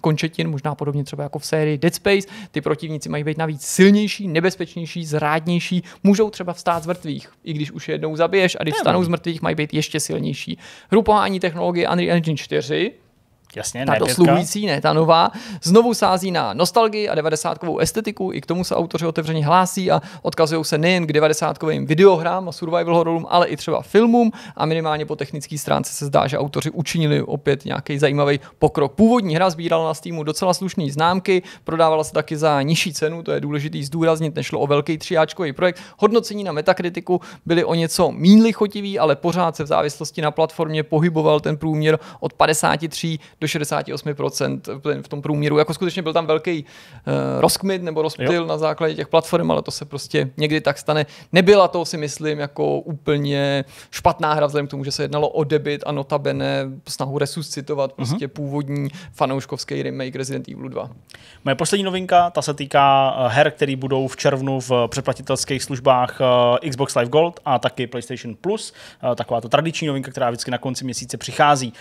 končetin, možná podobně třeba jako v sérii Dead Space. Ty protivníci mají být navíc silnější, nebezpečnější, zrádnější, můžou třeba vstát z mrtvých, i když už jednou zabiješ a když stanou z mrtvých, mají být ještě silnější. Hrupování technologie Unreal Engine 4 Jasně, ta ne, dosluhující, ne ta nová, znovu sází na nostalgii a devadesátkovou estetiku, i k tomu se autoři otevřeně hlásí a odkazují se nejen k devadesátkovým videohrám a survival hororům, ale i třeba filmům a minimálně po technické stránce se zdá, že autoři učinili opět nějaký zajímavý pokrok. Původní hra sbírala na Steamu docela slušné známky, prodávala se taky za nižší cenu, to je důležitý zdůraznit, nešlo o velký třiáčkový projekt. Hodnocení na Metakritiku byly o něco mín lichotivý, ale pořád se v závislosti na platformě pohyboval ten průměr od 53 do 68% v tom průměru. Jako skutečně byl tam velký uh, rozkmit nebo rozptyl jo. na základě těch platform, ale to se prostě někdy tak stane. Nebyla to, si myslím, jako úplně špatná hra, vzhledem k tomu, že se jednalo o debit a notabene snahu resuscitovat mm-hmm. prostě původní fanouškovský remake Resident Evil 2. Moje poslední novinka, ta se týká eh, her, které budou v červnu v předplatitelských službách eh, Xbox Live Gold a taky PlayStation Plus. Taková to tradiční novinka, která vždycky na konci měsíce přichází.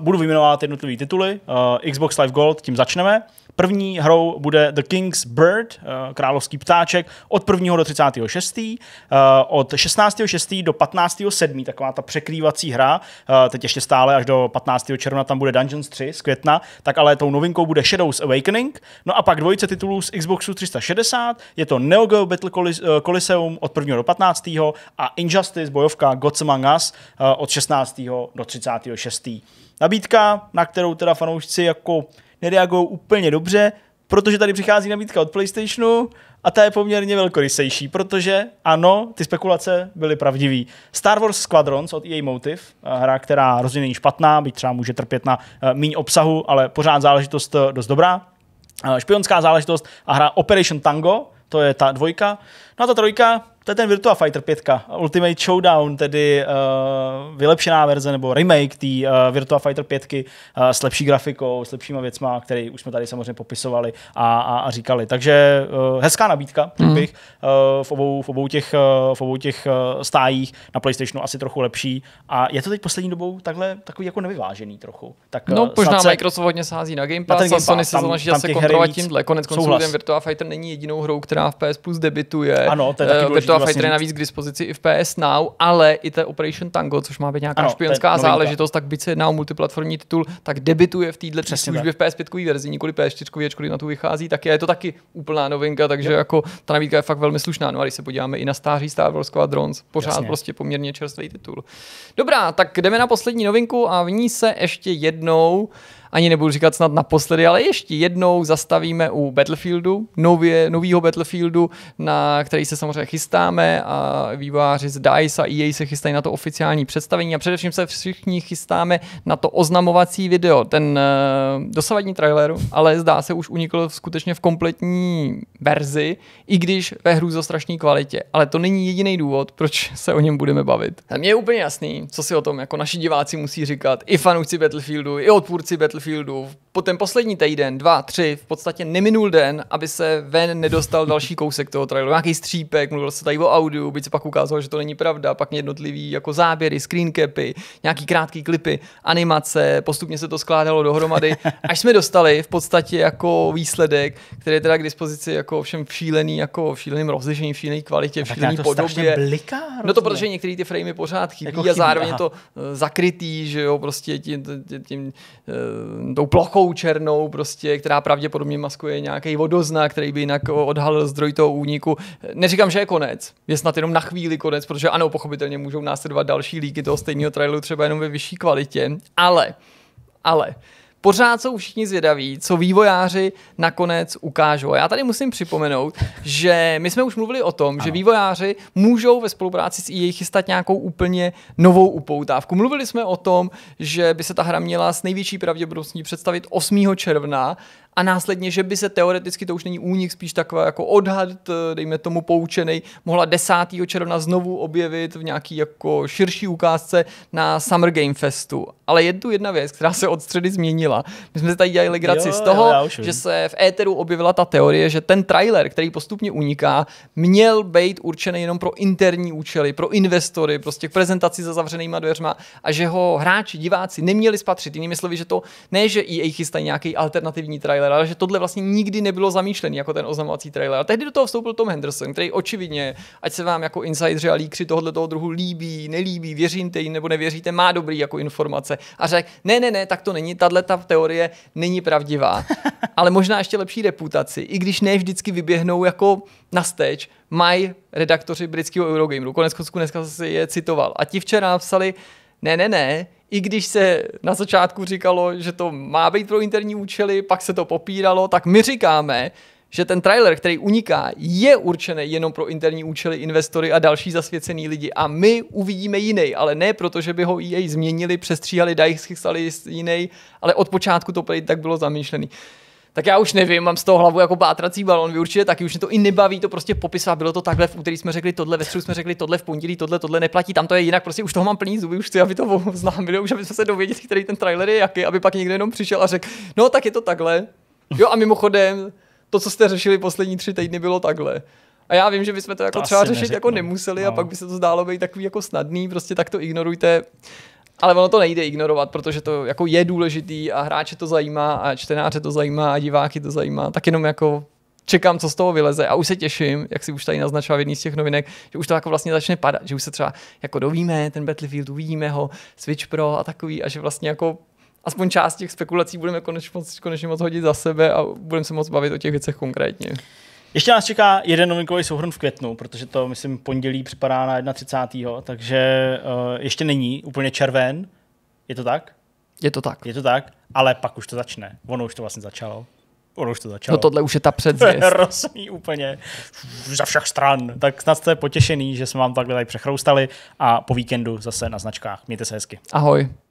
Budu vyjmenovat jednu jednotlivý tituly. Uh, Xbox Live Gold, tím začneme. První hrou bude The King's Bird, eh, královský ptáček, od 1. do 36. Eh, od 16.6. do 15.7. taková ta překrývací hra, eh, teď ještě stále až do 15. června tam bude Dungeons 3 z května, tak ale tou novinkou bude Shadows Awakening, no a pak dvojice titulů z Xboxu 360, je to Neo Geo Battle Coliseum od 1. do 15. a Injustice, bojovka Gods Among Us od 16. do 36. Nabídka, na kterou teda fanoušci jako nereagují úplně dobře, protože tady přichází nabídka od PlayStationu a ta je poměrně velkorysejší, protože ano, ty spekulace byly pravdivé. Star Wars Squadrons od EA Motive, eh, hra, která rozhodně není špatná, byť třeba může trpět na eh, méně obsahu, ale pořád záležitost eh, dost dobrá. Špionská záležitost a hra Operation Tango, to je ta dvojka, No a ta trojka, to je ten Virtua Fighter 5, Ultimate Showdown, tedy uh, vylepšená verze nebo remake té uh, eh, Virtua Fighter 5 uh, eh, s lepší grafikou, s lepšíma věcma, které už jsme tady samozřejmě popisovali a, a, a říkali. Takže uh, hezká nabídka, mm. bych, uh, v, obou, v obou těch, uh, v obou těch uh, stájích na PlayStationu asi trochu lepší. A je to teď poslední dobou takhle takový jako nevyvážený trochu. Tak, no, možná se, Microsoft hodně sází na Game Pass, na Game Pass a Sony se snaží zase kontrolovat tímhle. Konec konců Virtua Fighter není jedinou hrou, která v PS Plus debituje ano, to je taky eh, důležitý, Virtua vlastně je navíc k dispozici i v PS Now, ale i ta Operation Tango, což má být nějaká ano, špionská záležitost, tak byť se jedná o multiplatformní titul, tak debituje v této službě v PS5 verzi, nikoli PS4, ačkoliv na tu vychází, tak je to taky úplná novinka, takže jo. jako ta nabídka je fakt velmi slušná. No a když se podíváme i na stáří Star Wars Squadrons, pořád Jasně. prostě poměrně čerstvý titul. Dobrá, tak jdeme na poslední novinku a v ní se ještě jednou ani nebudu říkat snad naposledy, ale ještě jednou zastavíme u Battlefieldu, nově, novýho Battlefieldu, na který se samozřejmě chystáme a výváři z DICE a EA se chystají na to oficiální představení a především se všichni chystáme na to oznamovací video, ten uh, dosavadní traileru, ale zdá se už unikl skutečně v kompletní verzi, i když ve hru za strašné kvalitě. Ale to není jediný důvod, proč se o něm budeme bavit. Mně je úplně jasný, co si o tom jako naši diváci musí říkat, i fanoušci Battlefieldu, i odpůrci Battlefieldu, field of po ten poslední týden, dva, tři, v podstatě neminul den, aby se ven nedostal další kousek toho traileru, nějaký střípek, mluvil se tady o audiu, byť se pak ukázalo, že to není pravda, pak jednotlivý jako záběry, screencapy, nějaký krátký klipy, animace, postupně se to skládalo dohromady, až jsme dostali v podstatě jako výsledek, který je teda k dispozici jako všem v šílený, jako v šíleným rozlišení, v šílený kvalitě, v šílený to podobě. Bliká, no to protože některé ty framey pořád chybí, jako chybí a zároveň aha. to e, zakrytý, že jo, prostě tím, tím, tím, tím e, tou plochou plochou černou, prostě, která pravděpodobně maskuje nějaký vodoznak, který by jinak odhalil zdroj toho úniku. Neříkám, že je konec, je snad jenom na chvíli konec, protože ano, pochopitelně můžou následovat další líky toho stejného trailu třeba jenom ve vyšší kvalitě, ale, ale pořád jsou všichni zvědaví, co vývojáři nakonec ukážou. A já tady musím připomenout, že my jsme už mluvili o tom, ano. že vývojáři můžou ve spolupráci s EA chystat nějakou úplně novou upoutávku. Mluvili jsme o tom, že by se ta hra měla s největší pravděpodobností představit 8. června a následně, že by se teoreticky, to už není únik, spíš taková jako odhad, eh, dejme tomu poučený, mohla 10. června znovu objevit v nějaký jako širší ukázce na Summer Game Festu. Ale je tu jedna věc, která se od středy změnila. My jsme se tady dělali legraci jo, z toho, že se v éteru objevila ta teorie, že ten trailer, který postupně uniká, měl být určený jenom pro interní účely, pro investory, prostě k prezentaci za zavřenýma dveřma a že ho hráči, diváci neměli spatřit. Jinými slovy, že to ne, že EA chystají nějaký alternativní trailer, trailer, ale že tohle vlastně nikdy nebylo zamýšlené jako ten oznamovací trailer. A tehdy do toho vstoupil Tom Henderson, který očividně, ať se vám jako insidři a líkři tohle toho druhu líbí, nelíbí, věříte jim nebo nevěříte, má dobrý jako informace. A řekl, ne, ne, ne, tak to není, tahle ta teorie není pravdivá. ale možná ještě lepší reputaci, i když ne vždycky vyběhnou jako na stage, mají redaktoři britského Eurogameru. Konec dneska si je citoval. A ti včera napsali, ne, ne, ne, i když se na začátku říkalo, že to má být pro interní účely, pak se to popíralo, tak my říkáme, že ten trailer, který uniká, je určený jenom pro interní účely investory a další zasvěcený lidi. A my uvidíme jiný, ale ne proto, že by ho EA změnili, přestříhali, dají, schystali jiný, ale od počátku to tak bylo zamýšlený tak já už nevím, mám z toho hlavu jako pátrací balon, vy určitě taky, už mě to i nebaví to prostě popisovat, bylo to takhle, v úterý jsme řekli tohle, ve středu jsme řekli tohle, v pondělí tohle, tohle neplatí, tam to je jinak, prostě už toho mám plný zuby, už chci, aby to oznámili, už aby jsme se dověděli, který ten trailer je jaký, aby pak někdo jenom přišel a řekl, no tak je to takhle, jo a mimochodem, to, co jste řešili poslední tři týdny, bylo takhle. A já vím, že bychom to jako to třeba řešit neřeknu. jako nemuseli no. a pak by se to zdálo být takový jako snadný, prostě tak to ignorujte ale ono to nejde ignorovat, protože to jako je důležitý a hráče to zajímá a čtenáře to zajímá a diváky to zajímá, tak jenom jako čekám, co z toho vyleze a už se těším, jak si už tady naznačila v jedný z těch novinek, že už to jako vlastně začne padat, že už se třeba jako dovíme ten Battlefield, uvidíme ho, Switch Pro a takový a že vlastně jako aspoň část těch spekulací budeme konečně moc, konečně moc hodit za sebe a budeme se moc bavit o těch věcech konkrétně. Ještě nás čeká jeden novinkový souhrn v květnu, protože to, myslím, pondělí připadá na 31. Takže uh, ještě není úplně červen. Je to tak? Je to tak. Je to tak, ale pak už to začne. Ono už to vlastně začalo. Ono už to začalo. No tohle už je ta předzvěst. Rosný úplně za všech stran. Tak snad jste potěšený, že jsme vám takhle tady přechroustali a po víkendu zase na značkách. Mějte se hezky. Ahoj.